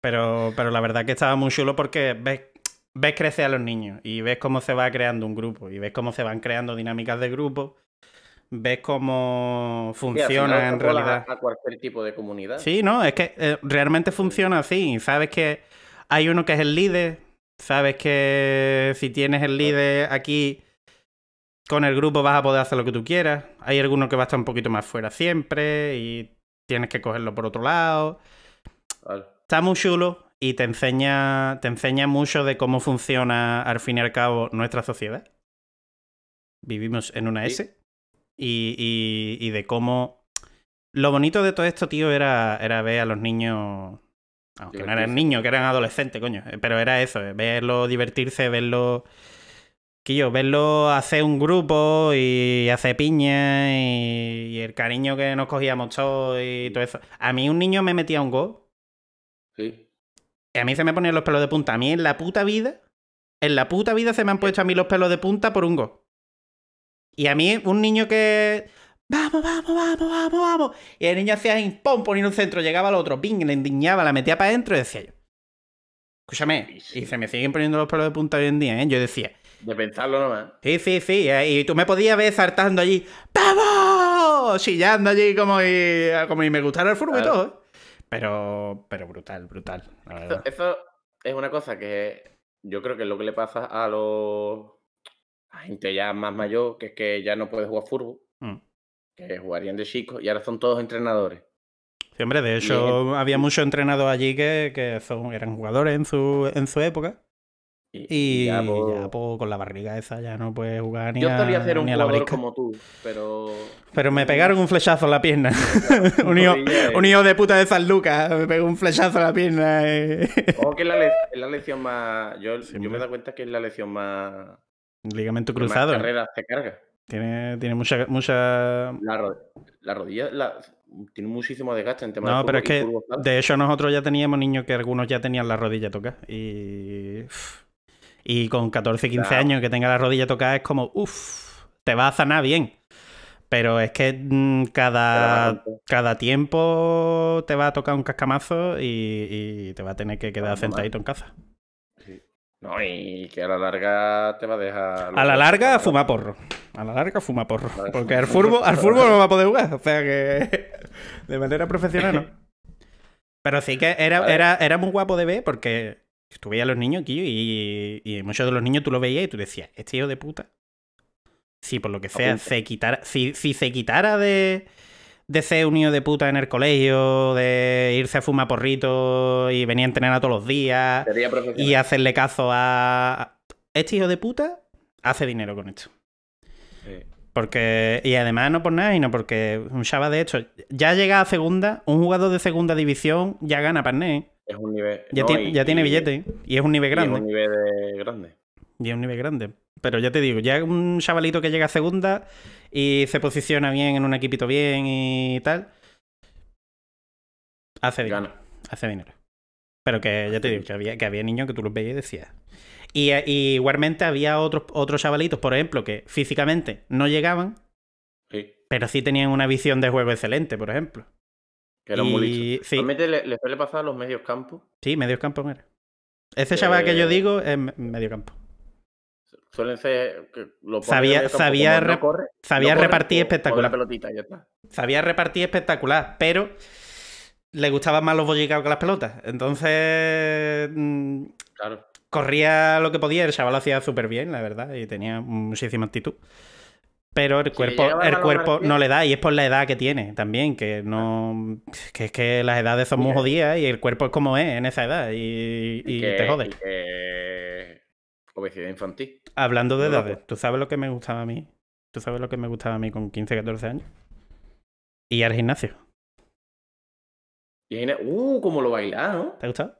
Pero, pero la verdad que estaba muy chulo porque ves, ves crecer a los niños y ves cómo se va creando un grupo y ves cómo se van creando dinámicas de grupo ves cómo funciona en realidad. A, cualquier tipo de comunidad. Sí, no, es que eh, realmente funciona así. Sabes que hay uno que es el líder, sabes que si tienes el líder aquí con el grupo vas a poder hacer lo que tú quieras. Hay alguno que va a estar un poquito más fuera siempre y tienes que cogerlo por otro lado. Está muy chulo y te enseña, te enseña mucho de cómo funciona al fin y al cabo nuestra sociedad. Vivimos en una S y, y, de cómo... Lo bonito de todo esto, tío, era, era ver a los niños... Aunque no eran niños, que eran adolescentes, coño. Eh, pero era eso, eh, verlo divertirse, verlo... Que yo, verlo hacer un grupo y hacer piña y, el cariño que nos cogíamos todos y todo eso. A mí un niño me metía un go. Sí. Y a mí se me ponían los pelos de punta. A mí en la puta vida, en la puta vida se me han eh, puesto a mí los pelos de punta por un go. Y a mí, un niño que. Vamos, vamos, vamos, vamos, vamos. Y el niño hacía pum, ponía un centro, llegaba al otro, ping, le indignaba, la metía para adentro y decía yo. Escúchame, y se me siguen poniendo los pelos de punta hoy en día, ¿eh? Yo decía. De pensarlo nomás. Sí, sí, sí. ¿eh? Y tú me podías ver saltando allí. ¡Vamos! Chillando allí como y, como y me gustara el fútbol y todo. ¿eh? Pero, pero brutal, brutal. eso es una cosa que yo creo que es lo que le pasa a los a gente ya más mayor que, es que ya no puede jugar fútbol, mm. que jugarían de chicos y ahora son todos entrenadores. Sí, hombre, de hecho, había muchos entrenados allí que, que son, eran jugadores en su, en su época. Y, ya, pues pues con la barriga esa ya no puede jugar ni Yo a, hacer un como tú, pero... Pero me pegaron un flechazo en la pierna. <laughs> <laughs> un, hijo, de puta de San Lucas me pegó un flechazo en la pierna. Eh. que es la, lección más... Yo, yo me he dado cuenta que es la lección más, Ligamento cruzado. Tiene, tiene mucha, mucha. La, rodilla tiene muchísimo desgaste en tema de. No, pero es que de hecho nosotros ya teníamos niños que algunos ya tenían la rodilla tocada. Y. Y con 14, 15 años que tenga la rodilla tocada es como, uff, te va a sanar bien. Pero es que mm, cada, cada tiempo te va a tocar un cascamazo y, y te va a tener que quedar sentadito en casa. No, y que a la larga te va a dejar. A la larga, fuma porro. A la larga, fuma porro. Porque al furbo al fútbol no va a poder jugar. O sea que. <laughs> De manera profesional, no. Pero sí que era, era, era muy guapo de ver porque estuve a los niños aquí y, muchos de los niños tú lo veías y tú decías, este hijo de puta. Si por lo que sea, se quitara, si, si se quitara de, de ser un de puta en el colegio, de irse a fumar porritos y venir a entrenar todos los días y hacerle caso a... Este hijo de puta hace dinero con esto. Porque, y además no por nada, no porque un chava de hecho, ya llega a segunda, un jugador de segunda división ya gana Parné. E. Es un nivel. Ya, tiene, billete y es un nivel grande. es un nivel grande. Y es un nivel grande. Pero ya te digo, ya un chavalito que llega a segunda y se posiciona bien en un equipito bien y tal. Hace dinero. Gana. Hace dinero. Pero que ya te digo, que había, que había niños que tú los veías y decías. Y, igualmente había otros, otros chavalitos, por ejemplo, que físicamente no llegaban, pero sí tenían una visión de juego excelente, por ejemplo. Que era muy sí. Realmente le, suele pasar a los medios campos. Sí, medios campos, Ese chaval que yo digo es medio campo. Suelen ser. Lo sabía sabía, sabía repartir espectacular. Sabía repartir espectacular, pero le gustaban más los bollicaos que las pelotas. Entonces. Mm, corría lo que podía, el chaval lo hacía súper bien, la verdad, y tenía muchísima actitud. Pero el cuerpo, el cuerpo no le da, y es por la edad que tiene también, que no. que es que las edades son muy eh. jodidas y el cuerpo es como es en esa edad, y, te jode. Obesidad infantil. Hablando de edades, ¿tú sabes lo que me gustaba a mí? ¿Tú sabes lo que me gustaba a mí con 15, 14 años? y al gimnasio. Y uh, cómo lo bailaba, ¿no? ¿Te ha gustado?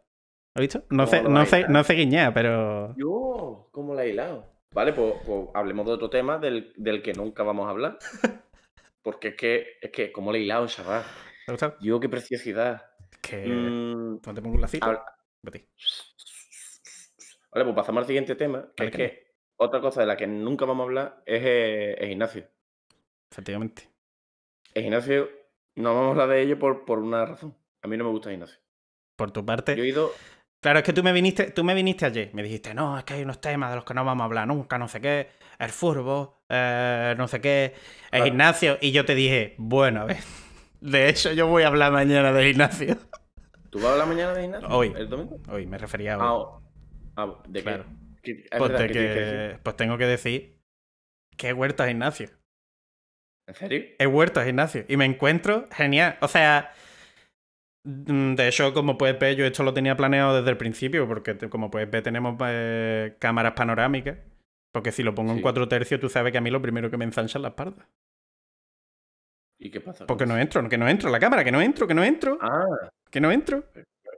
¿Lo has visto? No sé, no, sé, no sé pero. Yo, cómo lo he hilado. Vale, pues, pues, hablemos de otro tema del, que nunca vamos a hablar. <laughs> Porque es que, es que, cómo lo he hilado, chaval. ¿Te ha gustado? Yo, qué preciosidad. Que. Mm... te pongo la cita. Vale, pues pasamos al siguiente tema, que es que otra cosa de la que nunca vamos a hablar es, el eh, Ignacio. Efectivamente. El Ignacio, no vamos a hablar de ello por, por una razón. A mí no me gusta Ignacio. Por tu parte. Yo he ido. Claro, es que tú me viniste, tú me viniste ayer, me dijiste, no, es que hay unos temas de los que no vamos a hablar nunca, no sé qué, el furbo, eh, no sé qué, el gimnasio. Ignacio. Y yo te dije, bueno, a ver, de hecho yo voy a hablar mañana de Ignacio. ¿Tú vas a hablar mañana de Ignacio? Hoy. ¿El domingo? Hoy, me refería a ah, hoy. Claro. Pues, tengo que decir que es a Ignacio. ¿En serio? Es huertas Ignacio. Y me encuentro genial. O sea, mm, de hecho, como puedes ver, yo esto lo tenía planeado desde el principio, porque como puedes ver, tenemos eh, cámaras panorámicas. Porque si lo pongo en cuatro tercios, tú sabes que a mí lo primero que me ensancha es la espalda. ¿Y qué pasa? Porque no entro, que no entro, la cámara, que no entro, que no entro. Ah. Que no entro.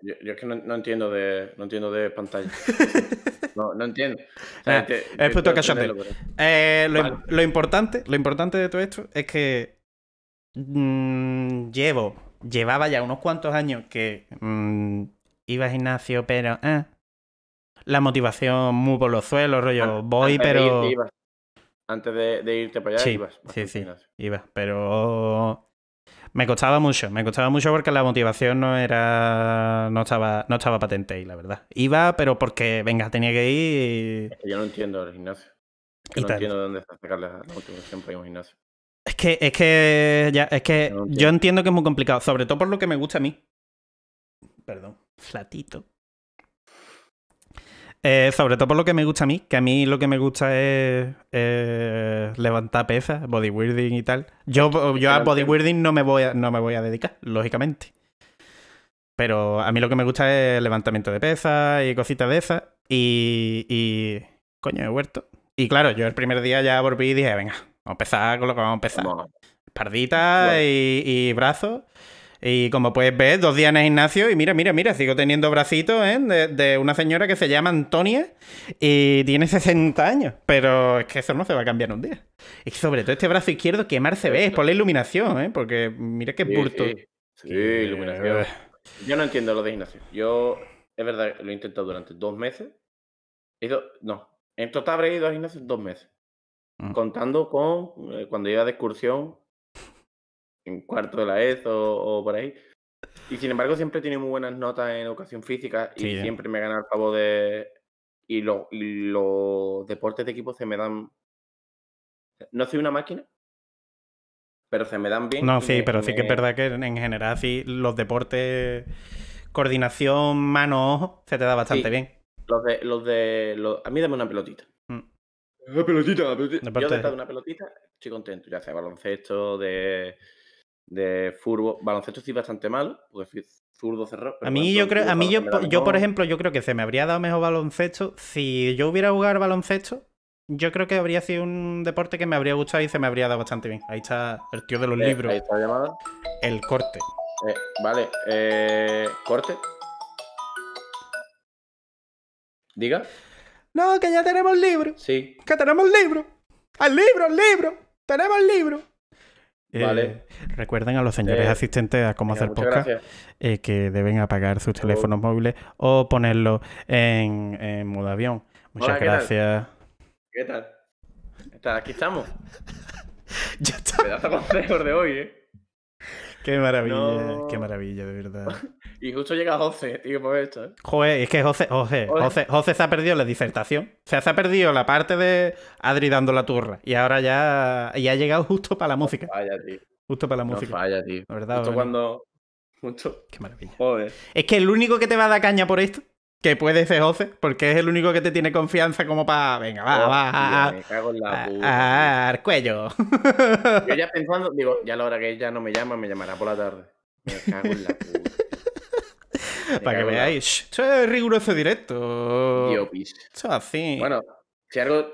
Yo, es que no, entiendo de, no entiendo de pantalla. <laughs> no, no entiendo. Eh, es puto eh, lo, importante, lo importante de todo esto es que mm, llevo, llevaba ya unos cuantos años que mmm, iba a gimnasio, pero eh, la motivación muy por los suelos, rollo, voy, pero... Antes de, irte para allá, ibas. Sí, sí, ibas, pero me costaba mucho, me costaba mucho porque la motivación no era. no estaba, no estaba patente ahí, la verdad. Iba, pero porque, venga, tenía que ir. Es que yo no entiendo el gimnasio. no entiendo dónde sacar la, motivación para ir a un gimnasio. Es que, es que, ya, es que yo entiendo que es muy complicado, sobre todo por lo que me gusta a mí. Perdón, flatito. Eh, sobre todo por lo que me gusta a mí, que a mí lo que me gusta es levantar pesas, bodybuilding y tal. Yo, yo a bodybuilding no me, voy a, no me voy a dedicar, lógicamente. Pero a mí lo que me gusta es levantamiento de pesas y cositas de esas. Y, y. Coño, he huerto. Y claro, yo el primer día ya volví y dije, venga, vamos a empezar con lo que vamos a empezar. espalditas y brazos. Y como puedes ver, dos días en el gimnasio y mira, mira, mira, sigo teniendo bracitos ¿eh? de, una señora que se llama Antonia y tiene 60 años. Pero es que eso no se va a cambiar un día. Y sobre todo este brazo izquierdo se ve, es por la iluminación, ¿eh? porque mira qué burto. Sí, iluminación. Yo no entiendo lo de gimnasio. Yo, es verdad, lo he intentado durante dos meses. no, en total habré ido a gimnasio dos meses. Mm. Contando con eh, cuando iba de excursión en cuarto de la ESO o, por ahí. Y sin embargo, siempre tiene muy buenas notas en educación física y ¿eh? siempre me gana el pavo de. Y, los deportes de equipo se me dan. No soy una máquina, pero se me dan bien. No, sí, pero sí que es verdad que en general, sí, los deportes, coordinación, mano, ojo, se te da bastante bien. Los de. Los de A mí dame una pelotita. Mm. Una pelotita, Yo he de una pelotita estoy contento, ya sea baloncesto, de de furbo. Baloncesto estoy bastante mal porque soy zurdo cerrado. A mí yo creo, a mí yo, yo por ejemplo, yo creo que se me habría dado mejor baloncesto si yo hubiera jugado baloncesto. Yo creo que habría sido un deporte que me habría gustado y se me habría dado bastante bien. Ahí está el tío de los eh, libros. Ahí está llamada. El corte. Eh, vale, eh, corte. Diga. No, que ya tenemos libro. Sí. Que tenemos libro. Al libro, el libro. Tenemos libro. Vale. Eh, recuerden a los señores eh, asistentes a cómo hacer podcast eh, que deben apagar sus teléfonos móviles o ponerlo en, modo avión. Muchas gracias. ¿Qué tal? Aquí estamos. <laughs> ya está. Pedazo consejos de hoy, ¿eh? Qué maravilla, qué maravilla, de verdad. <laughs> y justo llega José, tío, por esto. ¿eh? Joder, es que José, José, José, se ha perdido la disertación. O sea, se ha perdido la parte de Adri dando la turra. Y ahora ya, y ha llegado justo para la música. No falla, tío. Justo para la música. No falla, tío. justo cuando. Justo. Qué maravilla. Joder. Es que el único que te va a dar caña por esto que puede ser José, porque es el único que te tiene confianza como para, venga, va, va, ah, ah, me cago en la ah, puta. cuello. Yo <laughs> ya pensando, digo, ya la hora que ella no me llama, me llamará por la tarde. Me cago en la puta. para que veáis, eso es riguroso directo. Eso es así. Bueno, si algo,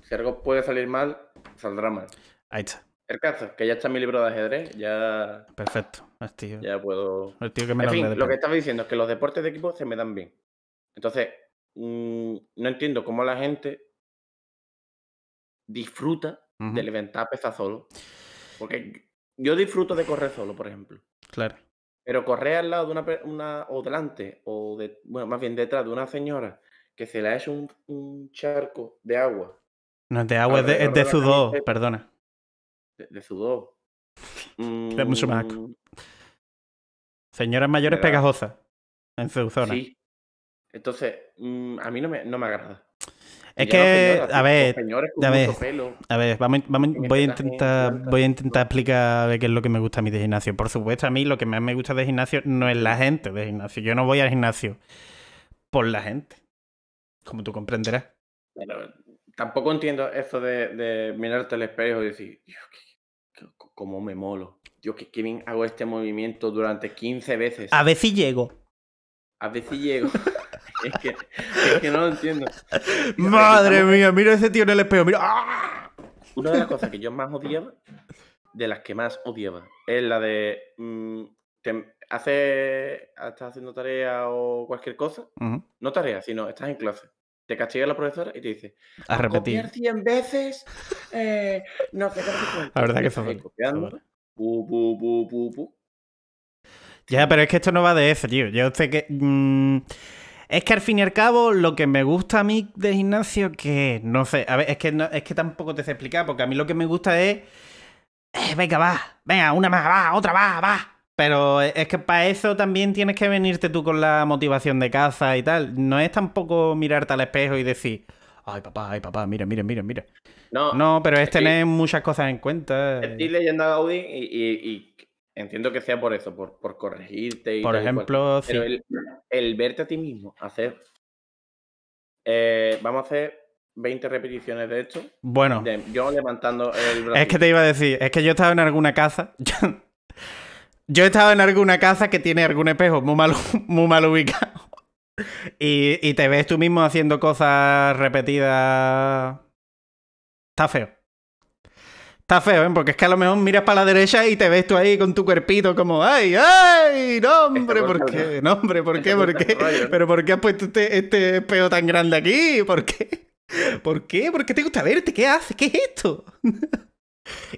si algo puede salir mal, saldrá mal. Ahí está. El caso, que ya está mi libro de ajedrez, ya. Perfecto, Ya puedo. en fin, lo que estaba diciendo es que los deportes de equipo se me dan bien. Entonces, mm, no entiendo cómo la gente disfruta de levantar pesas solo. Porque yo disfruto de correr solo, por ejemplo. Claro. Pero correr al lado de una, una o delante, o de, bueno, más bien detrás de una señora que se le ha hecho un, charco de agua. No es de agua, es de, sudo, sudor, perdona. De, sudo sudor. <laughs> mucho más. Mm. Señoras mayores pegajosas en su zona. Sí. Entonces, mm, a mí no me, no agrada. Es que, a ver, a ver, a ver, voy, a intentar, voy a intentar explicar qué es lo que me gusta a mí de gimnasio. Por supuesto, a mí lo que más me gusta de gimnasio no es la gente de gimnasio. Yo no voy al gimnasio por la gente, como tú comprenderás. tampoco entiendo eso de, mirarte al espejo y decir, Dios, cómo me molo. yo que qué bien hago este movimiento durante 15 veces. A ver si llego. A ver si llego. <laughs> <laughs> es, que, no lo entiendo. Madre mía, mira ese tío en el espejo, mira. ¡ah! Una de las cosas que yo más odiaba, de las que más odiaba, es la de. Mm, hace, estás haciendo tarea o cualquier cosa, no tarea, sino estás en clase. Te castiga la profesora y te dice: A repetir. Copiar 100 veces. Eh, no, La verdad que fue. Ya, pero es que esto no va de ese, tío. Yo sé que. Mm, es que al fin y al cabo, lo que me gusta a mí de gimnasio, que no sé, a ver, es que, no, es que tampoco te sé explicar, porque a mí lo que me gusta es. Eh, venga, va, venga, una más, va, otra va, va. Pero es que para eso también tienes que venirte tú con la motivación de caza y tal. No es tampoco mirarte al espejo y decir, ay papá, ay papá, mira, mira, mira, mira. No, no pero es tener muchas cosas en cuenta. Estoy leyendo a Gaudí y, y Entiendo que sea por eso, por, por corregirte y Por ejemplo, Pero el, verte a ti mismo, hacer. Eh, vamos a hacer 20 repeticiones de esto. Bueno. yo levantando el Es que te iba a decir, es que yo he estado en alguna casa. <laughs> yo he estado en alguna casa que tiene algún espejo muy mal, <laughs> muy mal ubicado. Y, y te ves tú mismo haciendo cosas repetidas. Está feo. Está feo, ¿eh? Porque es que a lo mejor miras para la derecha y te ves tú ahí con tu cuerpito como, ¡ay, ay! ¡No, hombre! ¿Por qué? ¿No, hombre? ¿Por qué? ¿Por qué? ¿Pero por qué has puesto este, este peo tan grande aquí? ¿Por qué? ¿Por qué? ¿Por qué te gusta verte? ¿Qué haces? ¿Qué es esto? <laughs>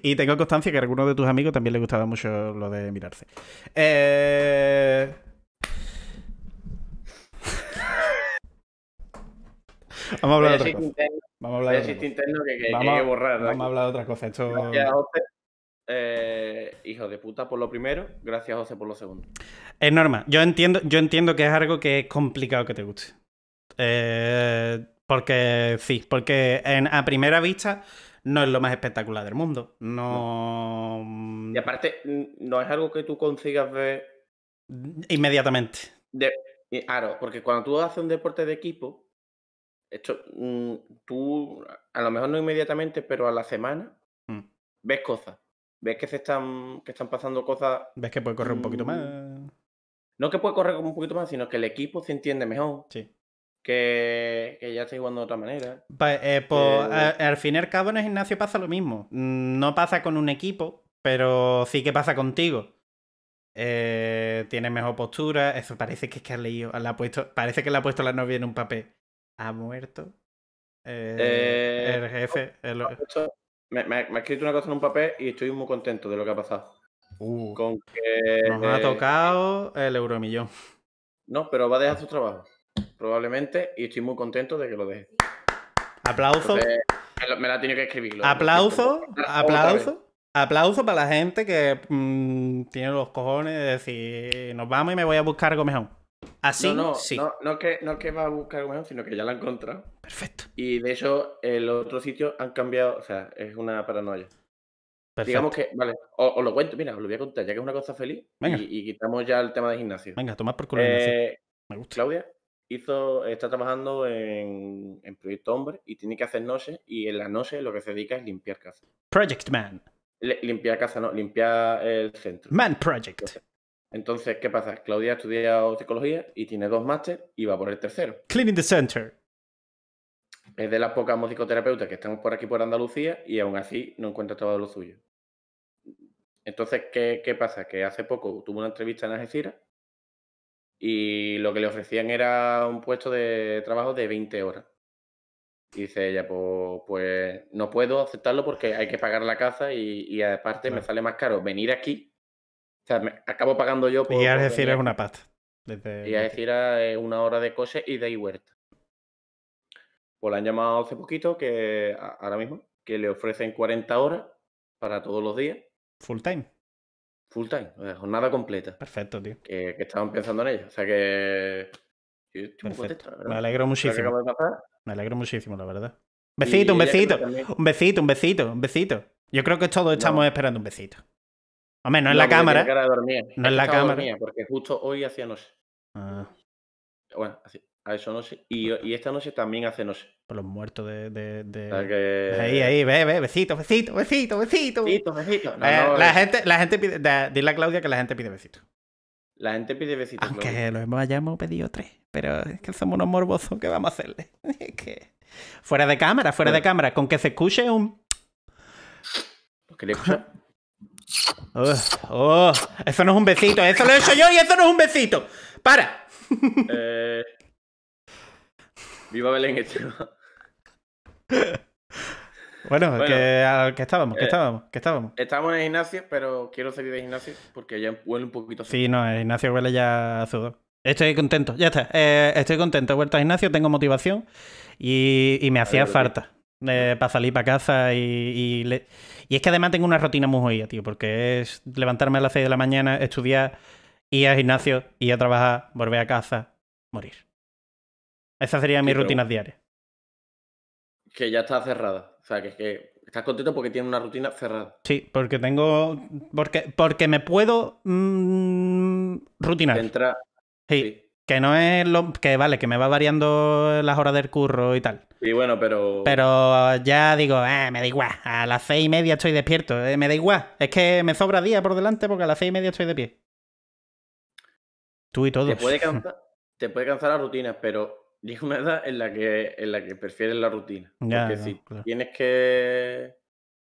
y tengo constancia que a alguno de tus amigos también les gustaba mucho lo de mirarse. Eh... Vamos a hablar de otra cosa. vamos a hablar de otra a Gracias, José. Eh, hijo de puta por lo primero, gracias, José, por lo segundo. Es eh, normal. Yo entiendo, yo entiendo que es algo que es complicado que te guste. Eh, porque sí, porque en, a primera vista no es lo más espectacular del mundo. No. Mm, y aparte, no es algo que tú consigas ver. Inmediatamente. De... Claro, porque cuando tú haces un deporte de equipo, esto, mm, tú a lo mejor no inmediatamente, pero a la semana mm. ves cosas. Ves que se están, que están pasando cosas. Ves que puede correr un poquito mm, más. No que puede correr un poquito más, sino que el equipo se entiende mejor. Sí. Que, que ya está jugando de otra manera. Pues, eh, pues, eh, al, fin y al cabo en el gimnasio pasa lo mismo. No pasa con un equipo, pero sí que pasa contigo. Eh, tiene mejor postura. Eso parece que es que ha leído. puesto, parece que le ha puesto la novia en un papel ha muerto. Eh, el eh, jefe. Me, ha escrito una cosa en un papel y estoy muy contento de lo que ha pasado. Uh, Con que, nos ha eh, tocado el euromillón. <laughs> No, pero va a dejar su trabajo. Probablemente, y estoy muy contento de que lo deje. Aplauso. me la ha tenido que escribir. Aplauso, aplauso. Aplauso para la gente que mm, tiene los cojones de decir, nos vamos y me voy a buscar algo mejor. Así, ¿Ah, no, no, que, no que va a buscar mejor, sino que ya la ha encontrado. Perfecto. Y de hecho, el otro sitio han cambiado, o sea, es una paranoia. Digamos que, vale, os, lo cuento, mira, os lo voy a contar, ya que es una cosa feliz. Y, quitamos ya el tema de gimnasio. Venga, tomad por culo. Eh, Me gusta. Claudia hizo, está trabajando en, en Proyecto Hombre y tiene que hacer noche y en la noche lo que se dedica es limpiar casa. Project Man. limpiar casa, no, limpiar el centro. Man Project. Entonces, ¿qué pasa? Claudia ha estudiado psicología y tiene dos másteres y va por el tercero. Cleaning the Center. Es de las pocas musicoterapeutas que estamos por aquí por Andalucía y aún así no encuentra todo lo suyo. Entonces, ¿qué, pasa? Que hace poco tuvo una entrevista en Algeciras y lo que le ofrecían era un puesto de trabajo de 20 horas. Y dice ella, pues, pues, no puedo aceptarlo porque hay que pagar la casa y, aparte me sale más caro venir aquí sea, me acabo pagando yo por. Y a decir es una pasta. Y a decir una hora de cose y de huerta. Pues la han llamado hace poquito, que ahora mismo, que le ofrecen 40 horas para todos los días. Full time. Full time, jornada completa. Perfecto, tío. Que, estaban pensando en ello. O sea que. me alegro muchísimo. Me alegro muchísimo, la verdad. Besito, un besito. Un besito, un besito, un besito. Yo creo que todos estamos esperando un besito. Hombre, no en la cámara. No en la cámara. porque justo hoy hacía noche. Ah. Bueno, a eso sé Y, y esta noche también hace noche. Por los muertos de. Ahí, ahí, ve, ve, besito, besito, besito, besito. Besito, besito. Eh, la, gente, la gente pide. Dile a Claudia que la gente pide besito. La gente pide besitos. Aunque lo hemos, hayamos pedido tres. Pero es que somos unos morbosos qué vamos a hacerle. <laughs> Fuera de cámara, fuera de cámara. Con que se escuche un. <laughs> Oh, eso no es un besito, eso lo he hecho yo y eso no es un besito. ¡Para! <laughs> Eh, viva Belén Esteban. Bueno, ah, que, estábamos, que eh, estábamos, que estábamos. Estamos en el gimnasio, pero quiero salir de gimnasio porque ya huele un poquito. sudor Sí, no, el gimnasio huele ya a Estoy contento, ya está. Eh, estoy contento. He vuelto al gimnasio, tengo motivación y, me hacía falta eh, para salir para casa y, y, es que además tengo una rutina muy jodida, tío, porque es levantarme a las 6 de la mañana, estudiar, ir al gimnasio, ir a trabajar, volver a casa, morir. Esa sería mi rutina diaria. Que ya está cerrada. O sea, que, que estás contento porque tienes una rutina cerrada. Sí, porque tengo. Porque, porque me puedo mm, rutinar. sí. Que no es lo. Que vale, que me va variando las horas del curro y tal. Y bueno, pero. Pero ya digo, eh, me da igual. A las seis y media estoy despierto. Eh, me da igual. Es que me sobra día por delante porque a las seis y media estoy de pie. Tú y todos. Te puede <laughs> cansar, te puede cansar pero llega una edad en la que, en la que prefieres la rutina. tienes que.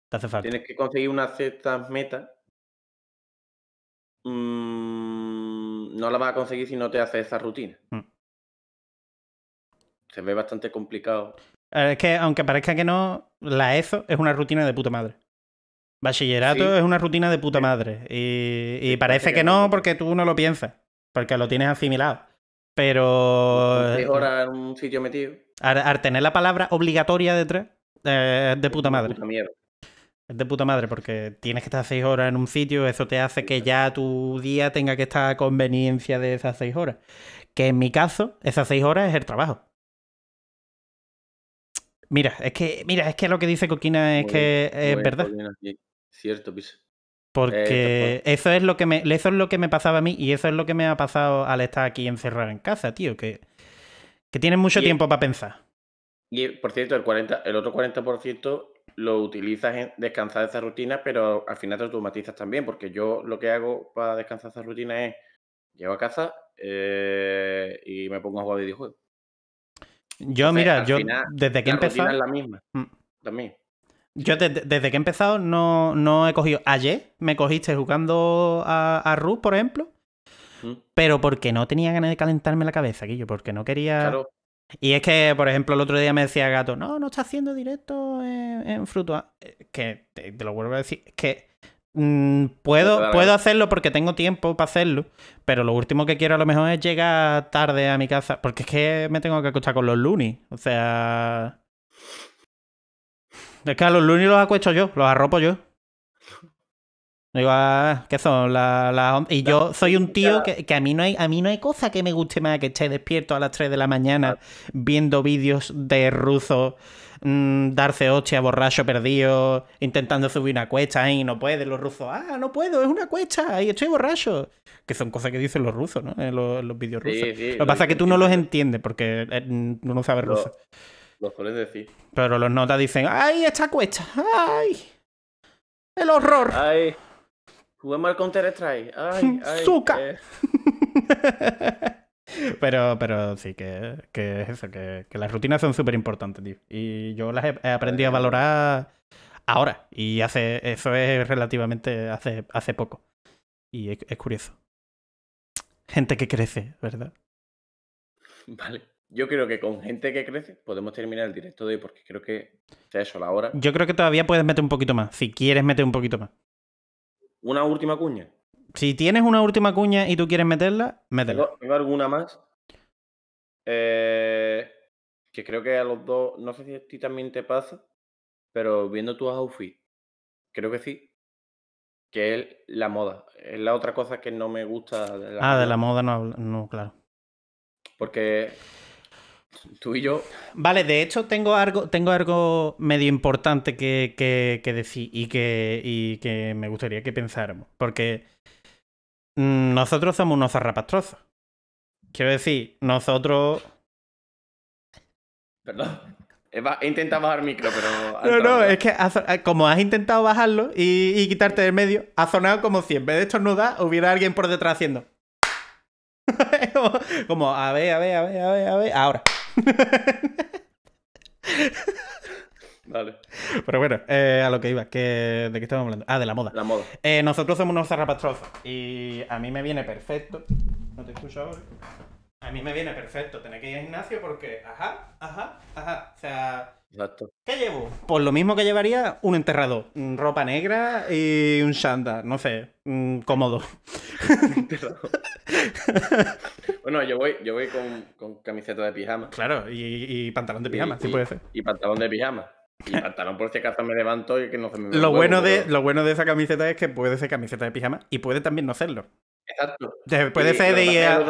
Te hace falta. Tienes que conseguir unas ciertas metas. Mmm, no la vas a conseguir si no te hace esa rutina. Mm. Se ve bastante complicado. Es que, aunque parezca que no, la ESO es una rutina de puta madre. Bachillerato es una rutina de puta madre. Y, parece que no porque tú no lo piensas, porque lo tienes asimilado. Pero... ahora un sitio metido. Al, tener la palabra obligatoria detrás, eh, de puta madre. Es de puta madre, porque tienes que estar seis horas en un sitio, eso te hace que ya tu día tenga que estar a conveniencia de esas seis horas. Que en mi caso, esas seis horas es el trabajo. Mira, es que, mira, es que lo que dice Coquina es que es verdad. cierto, piso. Porque eh, eso es lo que me, eso es lo que me pasaba a mí y eso es lo que me ha pasado al estar aquí encerrado en casa, tío, que, que tienes mucho tiempo para pensar. Y por cierto, el el otro 40% lo utilizas en descansar esa rutina, pero al final te automatizas también, porque yo lo que hago para descansar esa rutina es llego a casa eh, y me pongo a jugar videojuegos. Yo, mira, yo desde que he empezado. la misma. Mm. También. Yo desde que he empezado no, no, he cogido. Ayer me cogiste jugando a, a por ejemplo. Pero porque no tenía ganas de calentarme la cabeza, Guillo, porque no quería. Y es que, por ejemplo, el otro día me decía Gato, no, no está haciendo directo en, en eh, Que te, lo vuelvo a decir, es que mm, puedo, puedo hacerlo porque tengo tiempo para hacerlo, pero lo último que quiero a lo mejor es llegar tarde a mi casa, porque es que me tengo que acostar con los lunis. O sea... Es que a los lunis los acuesto yo, los arropo yo. Ah, son? Y yo soy un tío que, a, mí no hay, a mí no hay cosa que me guste más que esté despierto a las 3 de la mañana viendo vídeos de rusos darse mm, darse hostia borracho perdido, intentando subir una cuesta y no puede. Los rusos, ah, no puedo, es una cuesta ahí estoy borracho. Que son cosas que dicen los rusos, ¿no? En los, vídeos rusos. lo que pasa es que tú no los entiendes porque eh, no sabes ruso. Los suelen decir. Pero los notas dicen, ¡ay, esta cuesta! ¡Ay! ¡El horror! ¡Ay! Juguemos mal Counter Strike. Ay, <laughs> ay, eh. <laughs> pero, pero sí, que, eso, que, las rutinas son súper importantes, tío. Y yo las he, aprendido a valorar ahora. Y hace, eso es relativamente hace, hace poco. Y es, curioso. Gente que crece, ¿verdad? <laughs> Vale. Yo creo que con gente que crece podemos terminar el directo de hoy porque creo que eso, la hora. Yo creo que todavía puedes meter un poquito más. Si quieres meter un poquito más una última cuña. Si tienes una última cuña y tú quieres meterla, métela. Tengo, alguna más. Eh, que creo que a los dos, no sé si a ti también te pasa, pero viendo tu outfit, creo que sí. Que es la moda. Es la otra cosa que no me gusta. la ah, de la moda no, no, claro. Porque tú y yo. Vale, de hecho tengo algo, tengo algo medio importante que, decir y que, y que me gustaría que pensáramos. Porque nosotros somos unos zarrapastrozos. Quiero decir, nosotros... Perdón. He intentado bajar el micro, pero... No, no, es que como has intentado bajarlo y, quitarte del medio, ha sonado como si en vez de estornudar hubiera alguien por detrás haciendo... <laughs> como, a ver, a ver, a ver, a ver, a ver. Ahora. <laughs> Vale. Pero bueno, eh, a lo que iba, que, ¿de qué estábamos hablando? Ah, de la moda. La moda. Eh, nosotros somos unos zarrapastrozos y a mí me viene perfecto. No te escucho ahora. A mí me viene perfecto tener que ir al gimnasio porque, ajá, ajá, ajá. O sea, Exacto. ¿Qué llevo? Pues lo mismo que llevaría un enterrado, mm, ropa negra y un chándal, no sé, mm, cómodo. <laughs> bueno, yo voy, yo voy con, camiseta de pijama. Claro, y, pantalón de pijama, sí puede ser. Y pantalón de pijama. Y pantalón por si acaso me levanto y que no se me... Lo, lo bueno de esa camiseta es que puede ser camiseta de pijama y puede también no serlo. Exacto. Después de ese día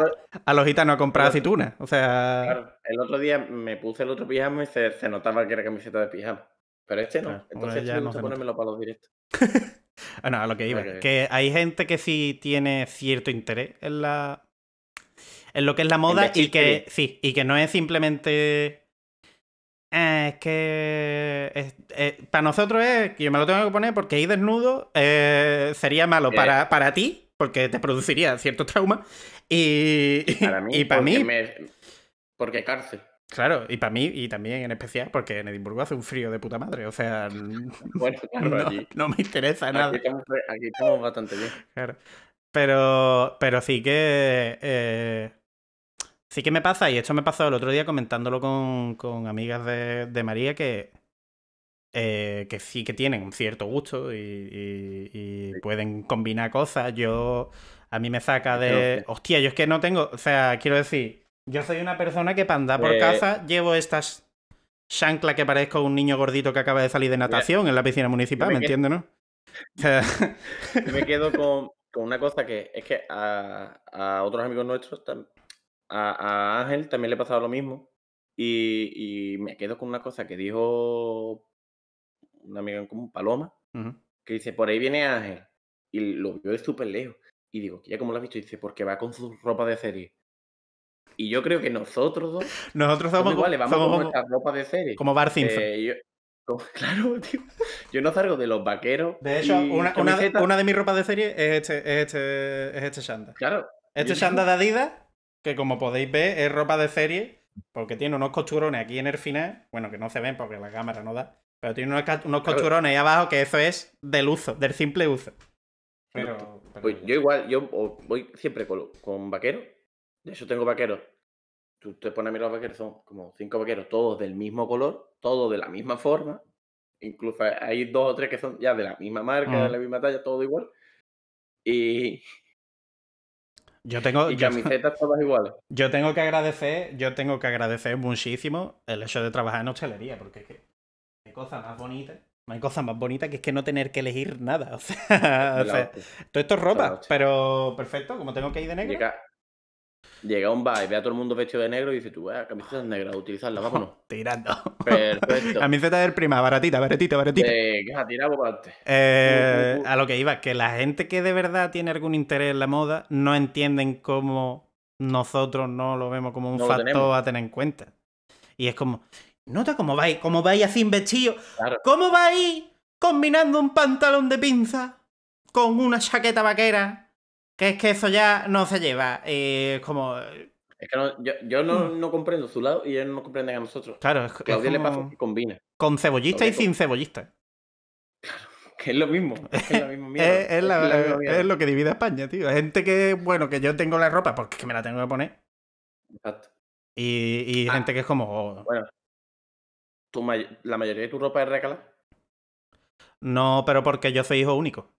a los gitanos a comprar aceitunas. O sea. Claro, el otro día me puse el otro pijama y se, notaba que era camiseta de pijama. Pero este no. Ah, entonces ya este no gusta ponérmelo para los directos. <laughs> ah, a lo que iba. Que hay gente que sí tiene cierto interés en la. En lo que es la moda y que. Sí, y que no es simplemente. Ah, es que. Eh, para nosotros es. que Yo me lo tengo que poner porque ir desnudo eh, sería malo. Eh, para, para ti porque te produciría cierto trauma. Y para mí, para porque, mí cárcel. Claro, y para mí, y también en especial, porque en Edimburgo hace un frío de puta madre, o sea, <laughs> bueno, no, no, me interesa nada. aquí estamos bastante bien. Claro. Pero, pero sí que... Eh, sí que me pasa, y esto me pasó el otro día comentándolo con, amigas de María, que eh, que sí que tienen un cierto gusto y, pueden combinar cosas. Yo, a mí me saca de. Hostia, yo es que no tengo. O sea, quiero decir, yo soy una persona que para andar por pues casa llevo estas chanclas que parezco un niño gordito que acaba de salir de natación en la piscina municipal, ¿me, entiendes, no? <laughs> me quedo <laughs> con, una cosa que es que a, otros amigos nuestros, a, a, Ángel también le pasado lo mismo. y me quedo con una cosa que dijo una amiga como Paloma, que dice, por ahí viene Ángel. Y lo vio de súper lejos. Y digo, ¿ya cómo lo has visto? dice, porque va con su ropa de serie. Y yo creo que nosotros dos. Nosotros pues somos, iguales, vamos con nuestra ropa de serie. Como Bart eh, <laughs> claro, tío. Yo no salgo de los vaqueros. De hecho, una, de, mis ropas de serie es este, es este, es este Shanda. Claro. Este Shanda <laughs> de Adidas, que como podéis ver, es ropa de serie, porque tiene unos costurones aquí en el final. Bueno, que no se ven porque la cámara no da. Pero tiene unos, unos cochurones ahí abajo que eso es del uso, del simple uso. Pero, pues yo igual, yo voy siempre con, vaqueros. De hecho tengo vaqueros. Tú te pones a mirar los vaqueros, son como cinco vaqueros, todos del mismo color, todos de la misma forma. Incluso hay dos o tres que son ya de la misma marca, de ah. la misma talla, todo igual. Y, yo tengo, y camisetas <laughs> todas iguales. Yo tengo que agradecer, yo tengo que agradecer muchísimo el hecho de trabajar en hostelería, porque es que hay cosas más bonitas. No hay cosas más bonitas que es que no tener que elegir nada. <laughs> O sea, pues. todo esto es ropa, pero perfecto, como tengo que ir de negro. Llega, un bar ve a todo el mundo vestido de negro y dice tú, eh, camisetas negras, utilizarla, <laughs> vámonos. tirando. Perfecto. <laughs> Camiseta del prima, baratita, baratita, baratita. Eh, uh, uh, uh. a lo que iba, que la gente que de verdad tiene algún interés en la moda no entienden cómo nosotros no lo vemos como un factor a tener en cuenta. Y es como, Nota cómo vais, cómo vais así vestido. Claro. ¿Cómo vais combinando un pantalón de pinza con una chaqueta vaquera? Que es que eso ya no se lleva. Eh, como. Eh, es que yo, hmm. no, comprendo su lado y ellos no comprenden a nosotros. Claro, es que. le pasa que combina. Con cebollista y sin cebollista. Claro, que es lo mismo. Es, lo que divide a España, tío. gente que, bueno, que yo tengo la ropa porque que me la tengo que poner. Exacto. Y, ah. gente que es como. bueno, la mayoría de tu ropa es recalada? No, pero porque yo soy hijo único.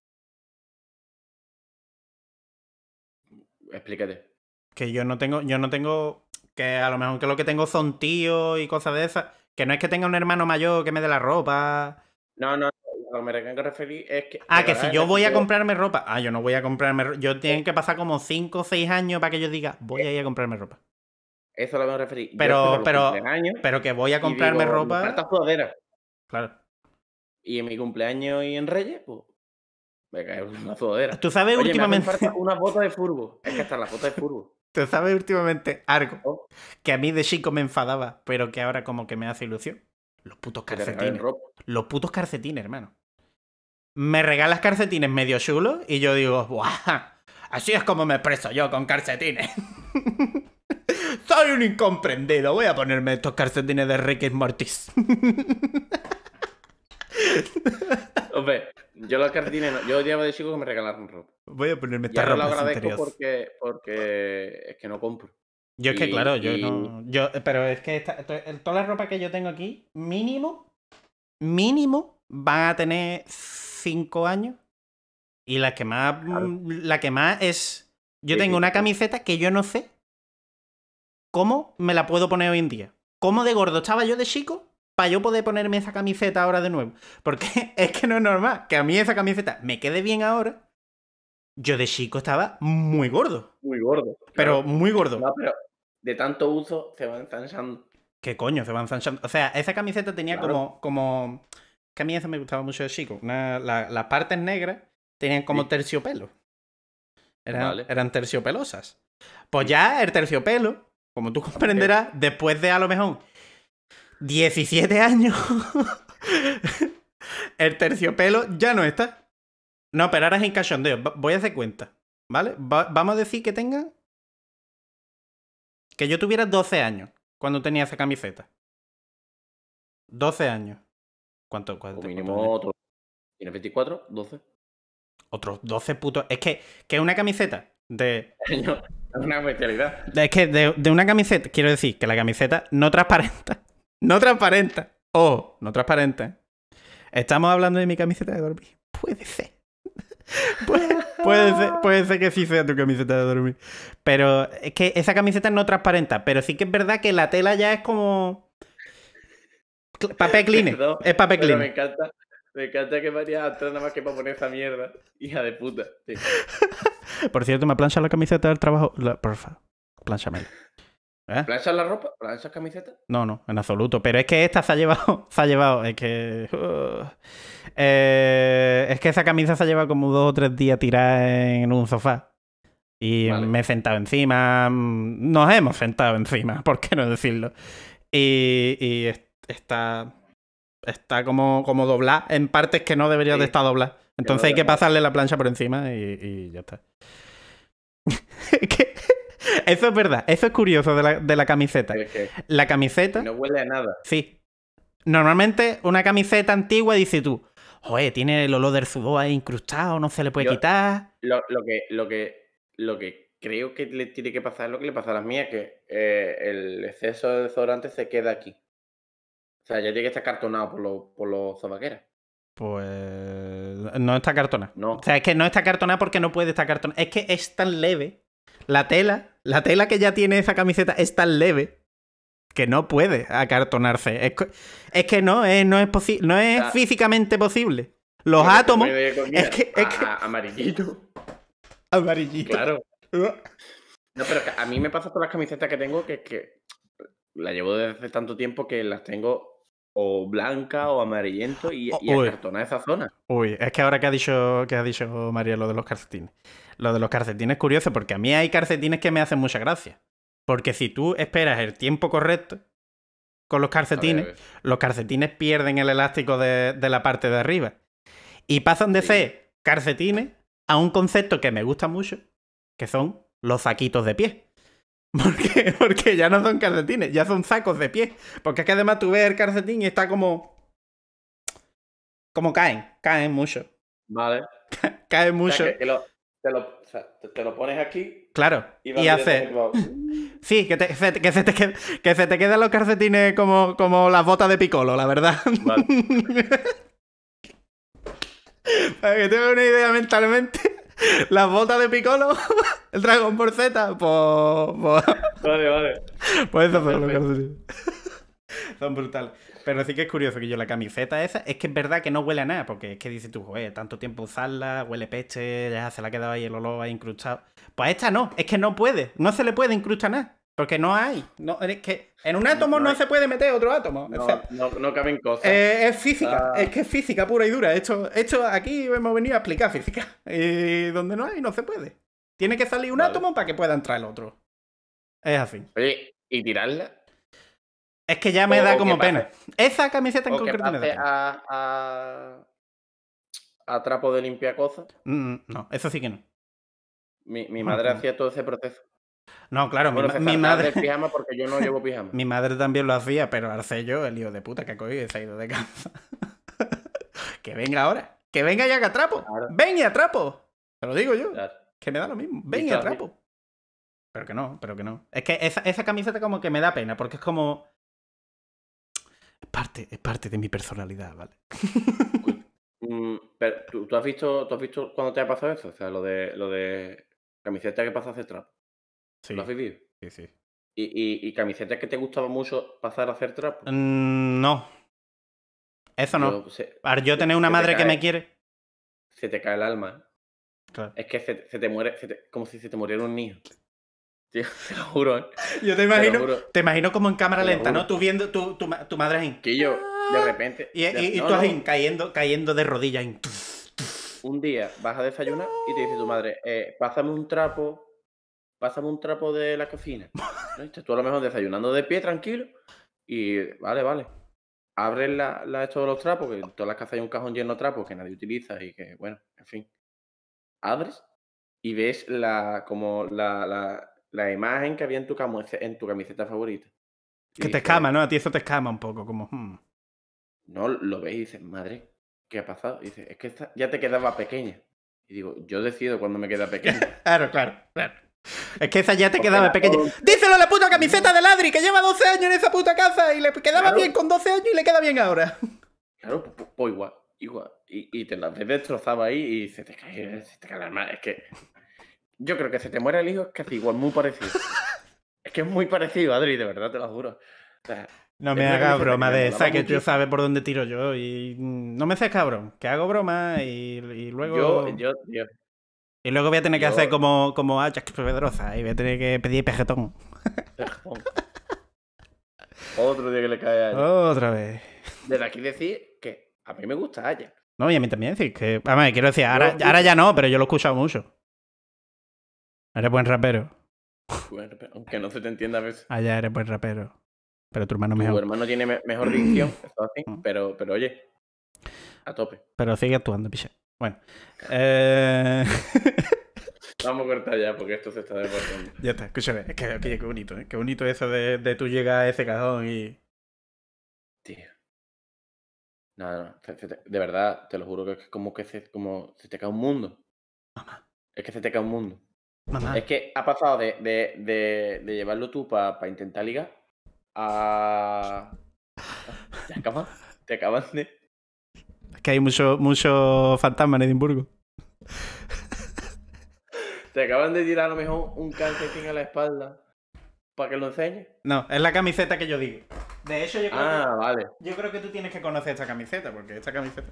Explícate. Que yo no tengo, yo no tengo, que a lo mejor que lo que tengo son tíos y cosas de esas. Que no es que tenga un hermano mayor que me dé la ropa. No, no, lo que me refiero es que. Ah, que si yo voy a comprarme ropa. Ah, yo no voy a comprarme ropa. Yo tengo eh. que pasar como 5 o 6 años para que yo diga, voy eh. a ir a comprarme ropa. Eso lo me a referir. Pero, pero, que voy a comprarme digo, ropa. sudadera. Claro. Y en mi cumpleaños y en Reyes, pues. Me cae una <laughs> sudadera. Tú sabes últimamente. una <laughs> bota de furbo. Es que está la bota de furbo. <laughs> Tú sabes últimamente algo oh. que a mí de chico me enfadaba, pero que ahora como que me hace ilusión. Los putos calcetines. Los putos calcetines, hermano. Me regalas calcetines medio chulos y yo digo, ¡buah! Así es como me expreso yo con calcetines. Soy un incomprendido. Voy a ponerme estos calcetines de Rick Mortis. Hombre, yo los calcetines Yo llevo de chico que me regalaron ropa. Voy a ponerme esta ropa. Yo lo agradezco porque, porque es que no compro. Yo es que, claro, yo no. Yo, pero es que esta, toda la ropa que yo tengo aquí, mínimo, mínimo, van a tener 5 años. Y la que más. La que más es. Yo tengo una camiseta que yo no sé ¿Cómo me la puedo poner hoy en día? ¿Cómo de gordo estaba yo de chico para yo poder ponerme esa camiseta ahora de nuevo? Porque <laughs> es que no es normal que a mí esa camiseta me quede bien ahora. Yo de chico estaba muy gordo. Muy gordo. Pero muy gordo. No, pero de tanto uso se van ensanchando. ¿Qué coño se van ensanchando? O sea, esa camiseta tenía como, como... Que a mí esa me gustaba mucho de chico. las partes negras tenían como terciopelo. eran terciopelosas. Pues ya el terciopelo como tú comprenderás, después de a lo mejor 17 años, <laughs> el terciopelo ya no está. No, pero ahora es en cachondeo. Voy a hacer cuenta. ¿Vale? vamos a decir que tenga. Que yo tuviera 12 años cuando tenía esa camiseta. 12 años. ¿Cuánto? cuánto mínimo otro. ¿Tienes 24? ¿12? Otros 12 putos. Es que, que una camiseta de. <laughs> una bestialidad. Es que de, una camiseta, quiero decir que la camiseta no transparenta. <laughs> No transparenta. o no transparente Estamos hablando de mi camiseta de dormir. Puede ser. <laughs> puede, puede, ser, que sí sea tu camiseta de dormir. Pero es que esa camiseta no transparenta. Pero sí que es verdad que la tela ya es como. Papel clean. Es papel clean. Me encanta que María nada más que para poner esa mierda. Hija de puta. <laughs> Por cierto, ¿me plancha la camiseta del trabajo? La... Porfa, plancha ¿Eh? ¿Planchas la ropa? ¿Planchas camiseta? No, no, en absoluto. Pero es que esta se ha llevado. <laughs> Se ha llevado. Es que. Uh, eh, es que esa camisa se ha llevado como dos o tres días tirada en un sofá. Y me he sentado encima. Mm, nos hemos sentado encima, <laughs> ¿por qué no decirlo? y está está como, como doblada en partes que no debería de estar doblada. Entonces hay que pasarle la plancha por encima y, ya está. <laughs> eso es verdad, eso es curioso de la, camiseta. La camiseta. No huele a nada. Sí. Normalmente una camiseta antigua dice tú, joder, tiene el olor del sudor ahí incrustado, no se le puede quitar. Lo, que, lo, que, lo que creo que le tiene que pasar lo que le pasa a las mías, que eh, el exceso de desodorante se queda aquí. O sea, ya tiene que estar cartonado por los por Pues no está cartonado. No. O sea, es que no está cartonado porque no puede estar cartonado. Es que es tan leve. La tela, la tela que ya tiene esa camiseta es tan leve que no puede acartonarse. Es, que no, es, eh, no es No es físicamente posible. Los átomos. Es que, amarillito. Amarillito. Claro. <laughs> No, pero a mí me pasa con las camisetas que tengo que, es que la llevo desde hace tanto tiempo que las tengo o blanca o amarillento y, y esa zona. Uy, es que ahora que ha dicho, que ha dicho María lo de los calcetines. Lo de los calcetines es curioso porque a mí hay calcetines que me hacen mucha gracia. Porque si tú esperas el tiempo correcto con los calcetines, los calcetines pierden el elástico de, la parte de arriba. Y pasan de ser calcetines a un concepto que me gusta mucho, que son los saquitos de pie. Porque, <laughs> porque ya no son calcetines, ya son sacos de pie. Porque es que además tú ves el calcetín y está como. Como caen, caen mucho. Vale. caen mucho. te, lo, pones aquí. Claro. Y, hace. <laughs> sí, que, se te queden los calcetines como, como las botas de picolo, la verdad. Vale. <laughs> Para que tenga una idea mentalmente <laughs> Las botas de Piccolo, <laughs> el dragón por Z, pues. pues. Vale, vale. Pues eso son los <laughs> Son brutales. Pero sí que es curioso que yo la camiseta esa, es que es verdad que no huele a nada, porque es que dices tú, joder, tanto tiempo usarla, huele peche, ya se la ha quedado ahí el olor ahí incrustado. Pues esta no, es que no puede, no se le puede incrustar nada. Porque no hay. No, que en un átomo no, se puede meter otro átomo. No, caben cosas. Eh, es física, ah. es que es física pura y dura. Esto, aquí hemos venido a explicar física. Y eh, donde no hay, no se puede. Tiene que salir un átomo para que pueda entrar el otro. Es así. Oye, ¿y tirarla? Es que ya me da como pena. Esa camiseta en concreto que A, a, trapo de limpia cosas? Mm, no, eso sí que no. Mi, madre hacía todo ese proceso. No, claro, mi, madre. pijama porque yo no llevo pijama. <laughs> mi madre también lo hacía, pero Arcello, el hijo de puta que ha cogido se ha ido de casa. <laughs> que venga ahora. Que venga ya haga trapo. Ven y atrapo. Te lo digo yo. Que me da lo mismo. Ven y, atrapo. Pero que no, pero que no. Es que esa, camiseta como que me da pena, porque es como. Es parte, es parte de mi personalidad, ¿vale? <laughs> Mm, pero, ¿tú, has visto, ¿Tú has visto cuando te ha pasado eso? O sea, lo de, lo de camiseta que pasa hace trapo. Sí. ¿Lo has vivido? Sí, sí. ¿Y, y, camisetas que te gustaba mucho pasar a hacer trapo mm, no. Eso no. Yo, yo tener una madre que me quiere. Se te cae el alma. ¿eh? Es que se, te muere, como si se te muriera un niño. <laughs> Tío, te lo juro. ¿eh? Yo te imagino, te, imagino como en cámara lenta, ¿no? Tú viendo tu, tu, tu madre en. Que yo, de ah. repente. Y, y, tú no, cayendo, cayendo de rodillas. En... Un día vas a desayunar y te dice tu madre, eh, pásame un trapo pásame un trapo de la cocina. ¿no? Tú a lo mejor desayunando de pie, tranquilo. Y vale, vale. Abre la, esto de los trapos, que en todas las casas hay un cajón lleno de trapos que nadie utiliza y que, bueno, en fin. Abres y ves la, como la, imagen que había en tu, camiseta, en tu camiseta favorita. que te escama, ¿no? A ti eso te escama un poco, como... Hmm. No, lo ves y dices, madre, ¿qué ha pasado? dices, es que ya te quedaba pequeña. Y digo, yo decido cuando me queda pequeña. <laughs> claro, claro, claro. <laughs> Es que esa ya te quedaba pequeña. Díselo a la puta camiseta de Ladri, que lleva 12 años en esa puta casa y le quedaba bien con 12 años y le queda bien ahora. Claro, pues, pues, pues igual, igual. Y, te la ves ahí y se te cae, se te la Es que yo creo que se te muere el hijo es que es igual, muy parecido. <laughs> es que es muy parecido, Adri, de verdad, te lo juro. no me hagas broma de esa, que tú sabes por dónde tiro yo. Y no me haces cabrón, que hago broma y, luego. Yo, yo, y luego voy a tener que hacer como, como ah, que Jack Pedroza y voy a tener que pedir pejetón. Otro día que le cae a Otra vez. Desde aquí decir que a mí me gusta Ajax. No, y a mí también. decir que, ver, quiero decir, ahora, ya no, pero yo lo he escuchado mucho. Eres buen rapero. Aunque no se te entienda a veces. Allá ah, eres buen rapero. Pero tu hermano mejor. Tu hermano tiene mejor dicción, <clears throat> mm. pero, pero oye, a tope. Pero sigue actuando, Piché. Bueno. Eh... <laughs> Vamos a cortar ya porque esto se está deportando. Ya está, escúchame. Es que, qué bonito, ¿eh? Qué bonito eso de, de tú llegar a ese cajón y. Tío. nada De verdad, te lo juro que es como que se, como se te cae un mundo. Mamá. Es que se te cae un mundo. Mamá. Es que ha pasado de, de, de, llevarlo tú para intentar ligar a. Te acabas <laughs> te acaban de. Es que hay mucho, mucho fantasma en Edimburgo. Te acaban de tirar a lo mejor un calcetín a la espalda. ¿Para que lo enseñes. No, es la camiseta que yo digo. De hecho, ah, yo creo, que, tú tienes que conocer esta camiseta, porque esta camiseta.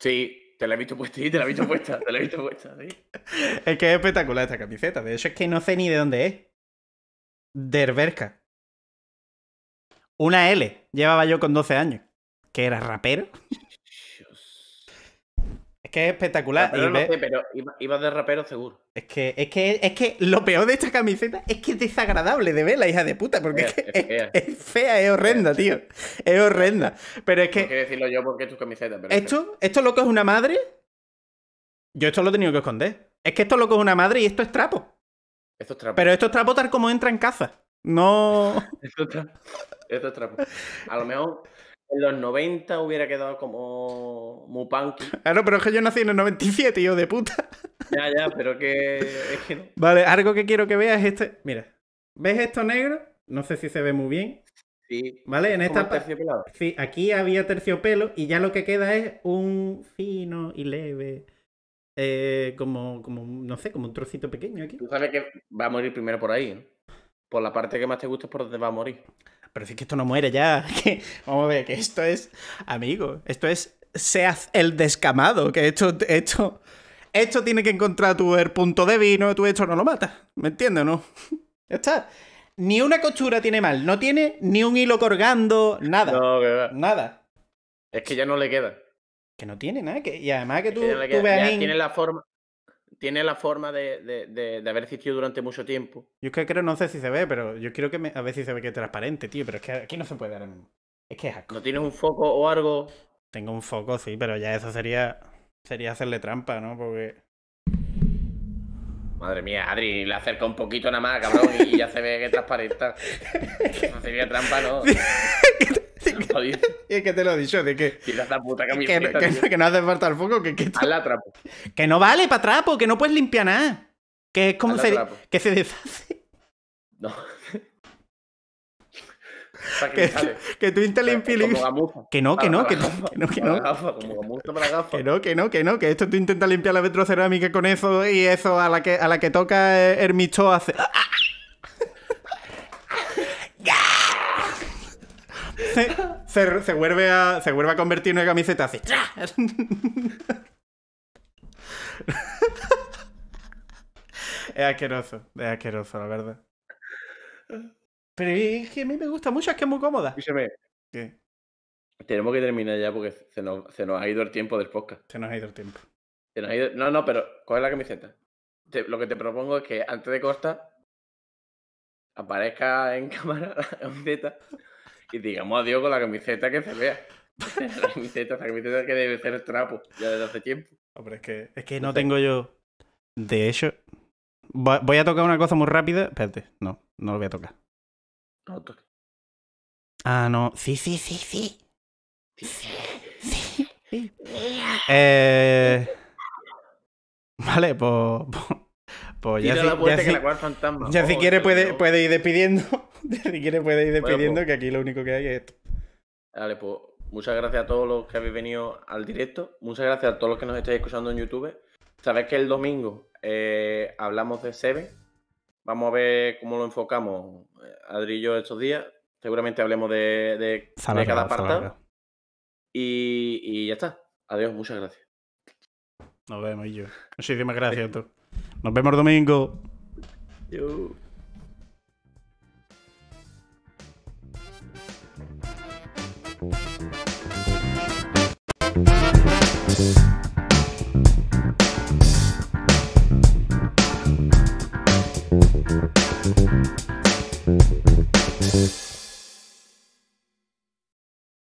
Sí, te la he visto puesta, te la he visto puesta, te la he visto puesta, <laughs> Es que es espectacular esta camiseta. De hecho, es que no sé ni de dónde es. Derberka. Una L llevaba yo con 12 años que era rapero. <laughs> Es que es espectacular. Pero, no sé, pero iba, de rapero seguro. Es que, que, es que lo peor de esta camiseta es que es desagradable de ver la hija de puta, porque es, fea. Es, horrenda, tío. Es horrenda. Pero es que. No decirlo yo porque es tu camiseta. esto, esto lo que es una madre. Yo esto lo he tenido que esconder. Es que esto lo que es una madre y esto es trapo. Esto es trapo. Pero esto es trapo tal como entra en casa. No. <laughs> esto, trapo. esto es trapo. A lo mejor en los 90 hubiera quedado como muy punk. Claro, ah, pero es que yo nací en el 97, yo de puta. Ya, ya, pero que... Es que no. Vale, algo que quiero que veas es este... Mira, ¿ves esto negro? No sé si se ve muy bien. Sí. ¿Vale? En esta parte. Sí, aquí había terciopelo y ya lo que queda es un fino y leve. Eh, como, como, no sé, como un trocito pequeño aquí. Tú sabes que va a morir primero por ahí, ¿no? ¿eh? Por la parte que más te gusta es por donde va a morir pero si es que esto no muere ya. <laughs> Que, vamos a ver, que esto es, amigo, esto es seas el descamado, que esto, esto, esto tiene que encontrar tu punto débil y no, tú esto no lo matas. ¿Me entiendes no? <laughs> Ya está. Ni una costura tiene mal, no tiene ni un hilo colgando, nada. Nada. Es que ya no le queda. Que no tiene nada, y además que tú, ahí... tiene la forma tiene la forma de, haber existido durante mucho tiempo. Yo es que creo, no sé si se ve, pero yo quiero que a ver si se ve que es transparente, tío, pero es que aquí no se puede dar Es que es ¿No tienes un foco o algo? Tengo un foco, sí, pero ya eso sería sería hacerle trampa, ¿no? Porque... Madre mía, Adri, le acerca un poquito nada más, cabrón, y ya se ve que es transparente. <laughs> No sería trampa, ¿no? <laughs> Y es que te lo he dicho, de que. puta que, no hace falta el foco, que. Que, a trapo. que no vale para trapo, que no puedes limpiar nada. Que es como se. Que se deshace. No. Que, <laughs> que, tú limpiar Que no, que no, que no, que no, que no. Que no, que no, que no, que esto tú intentas limpiar la vetrocerámica con eso y eso a la que a la que toca eh, Hermicho hace. se, vuelve a, se vuelve a convertir en una camiseta así. <laughs> es asqueroso, es asqueroso, la verdad. Pero es que a mí me gusta mucho, es que es muy cómoda. ¿Qué? Tenemos que terminar ya porque se nos, se nos, ha ido el tiempo del podcast. Se nos ha ido el tiempo. Se nos ha ido... No, no, pero coge la camiseta. lo que te propongo es que antes de cortar, aparezca en <laughs> cámara la camiseta. Y digamos adiós con la camiseta que se vea. <laughs> la camiseta, la camiseta que debe ser el trapo, ya desde hace tiempo. Hombre, es que, es que no tengo yo. De hecho, voy a tocar una cosa muy rápida. Espérate, no, no lo voy a tocar. No toque. Ah, no. Sí, sí, sí, sí. Sí. sí. sí. Eh... <laughs> Vale, pues, pues pues ya, si, que oh, quiere puede, ir despidiendo. <laughs> si quiere puede ir despidiendo, pues. que aquí lo único que hay es esto. Dale, pues muchas gracias a todos los que habéis venido al directo. Muchas gracias a todos los que nos estáis escuchando en YouTube. Sabéis que el domingo eh, hablamos de Seven. Vamos a ver cómo lo enfocamos, eh, Adri y yo, estos días. Seguramente hablemos de, de, cada apartado. Y, y, ya está. Adiós, muchas gracias. Nos vemos, y yo. Muchísimas gracias a todos. Nos vemos domingo. Yo.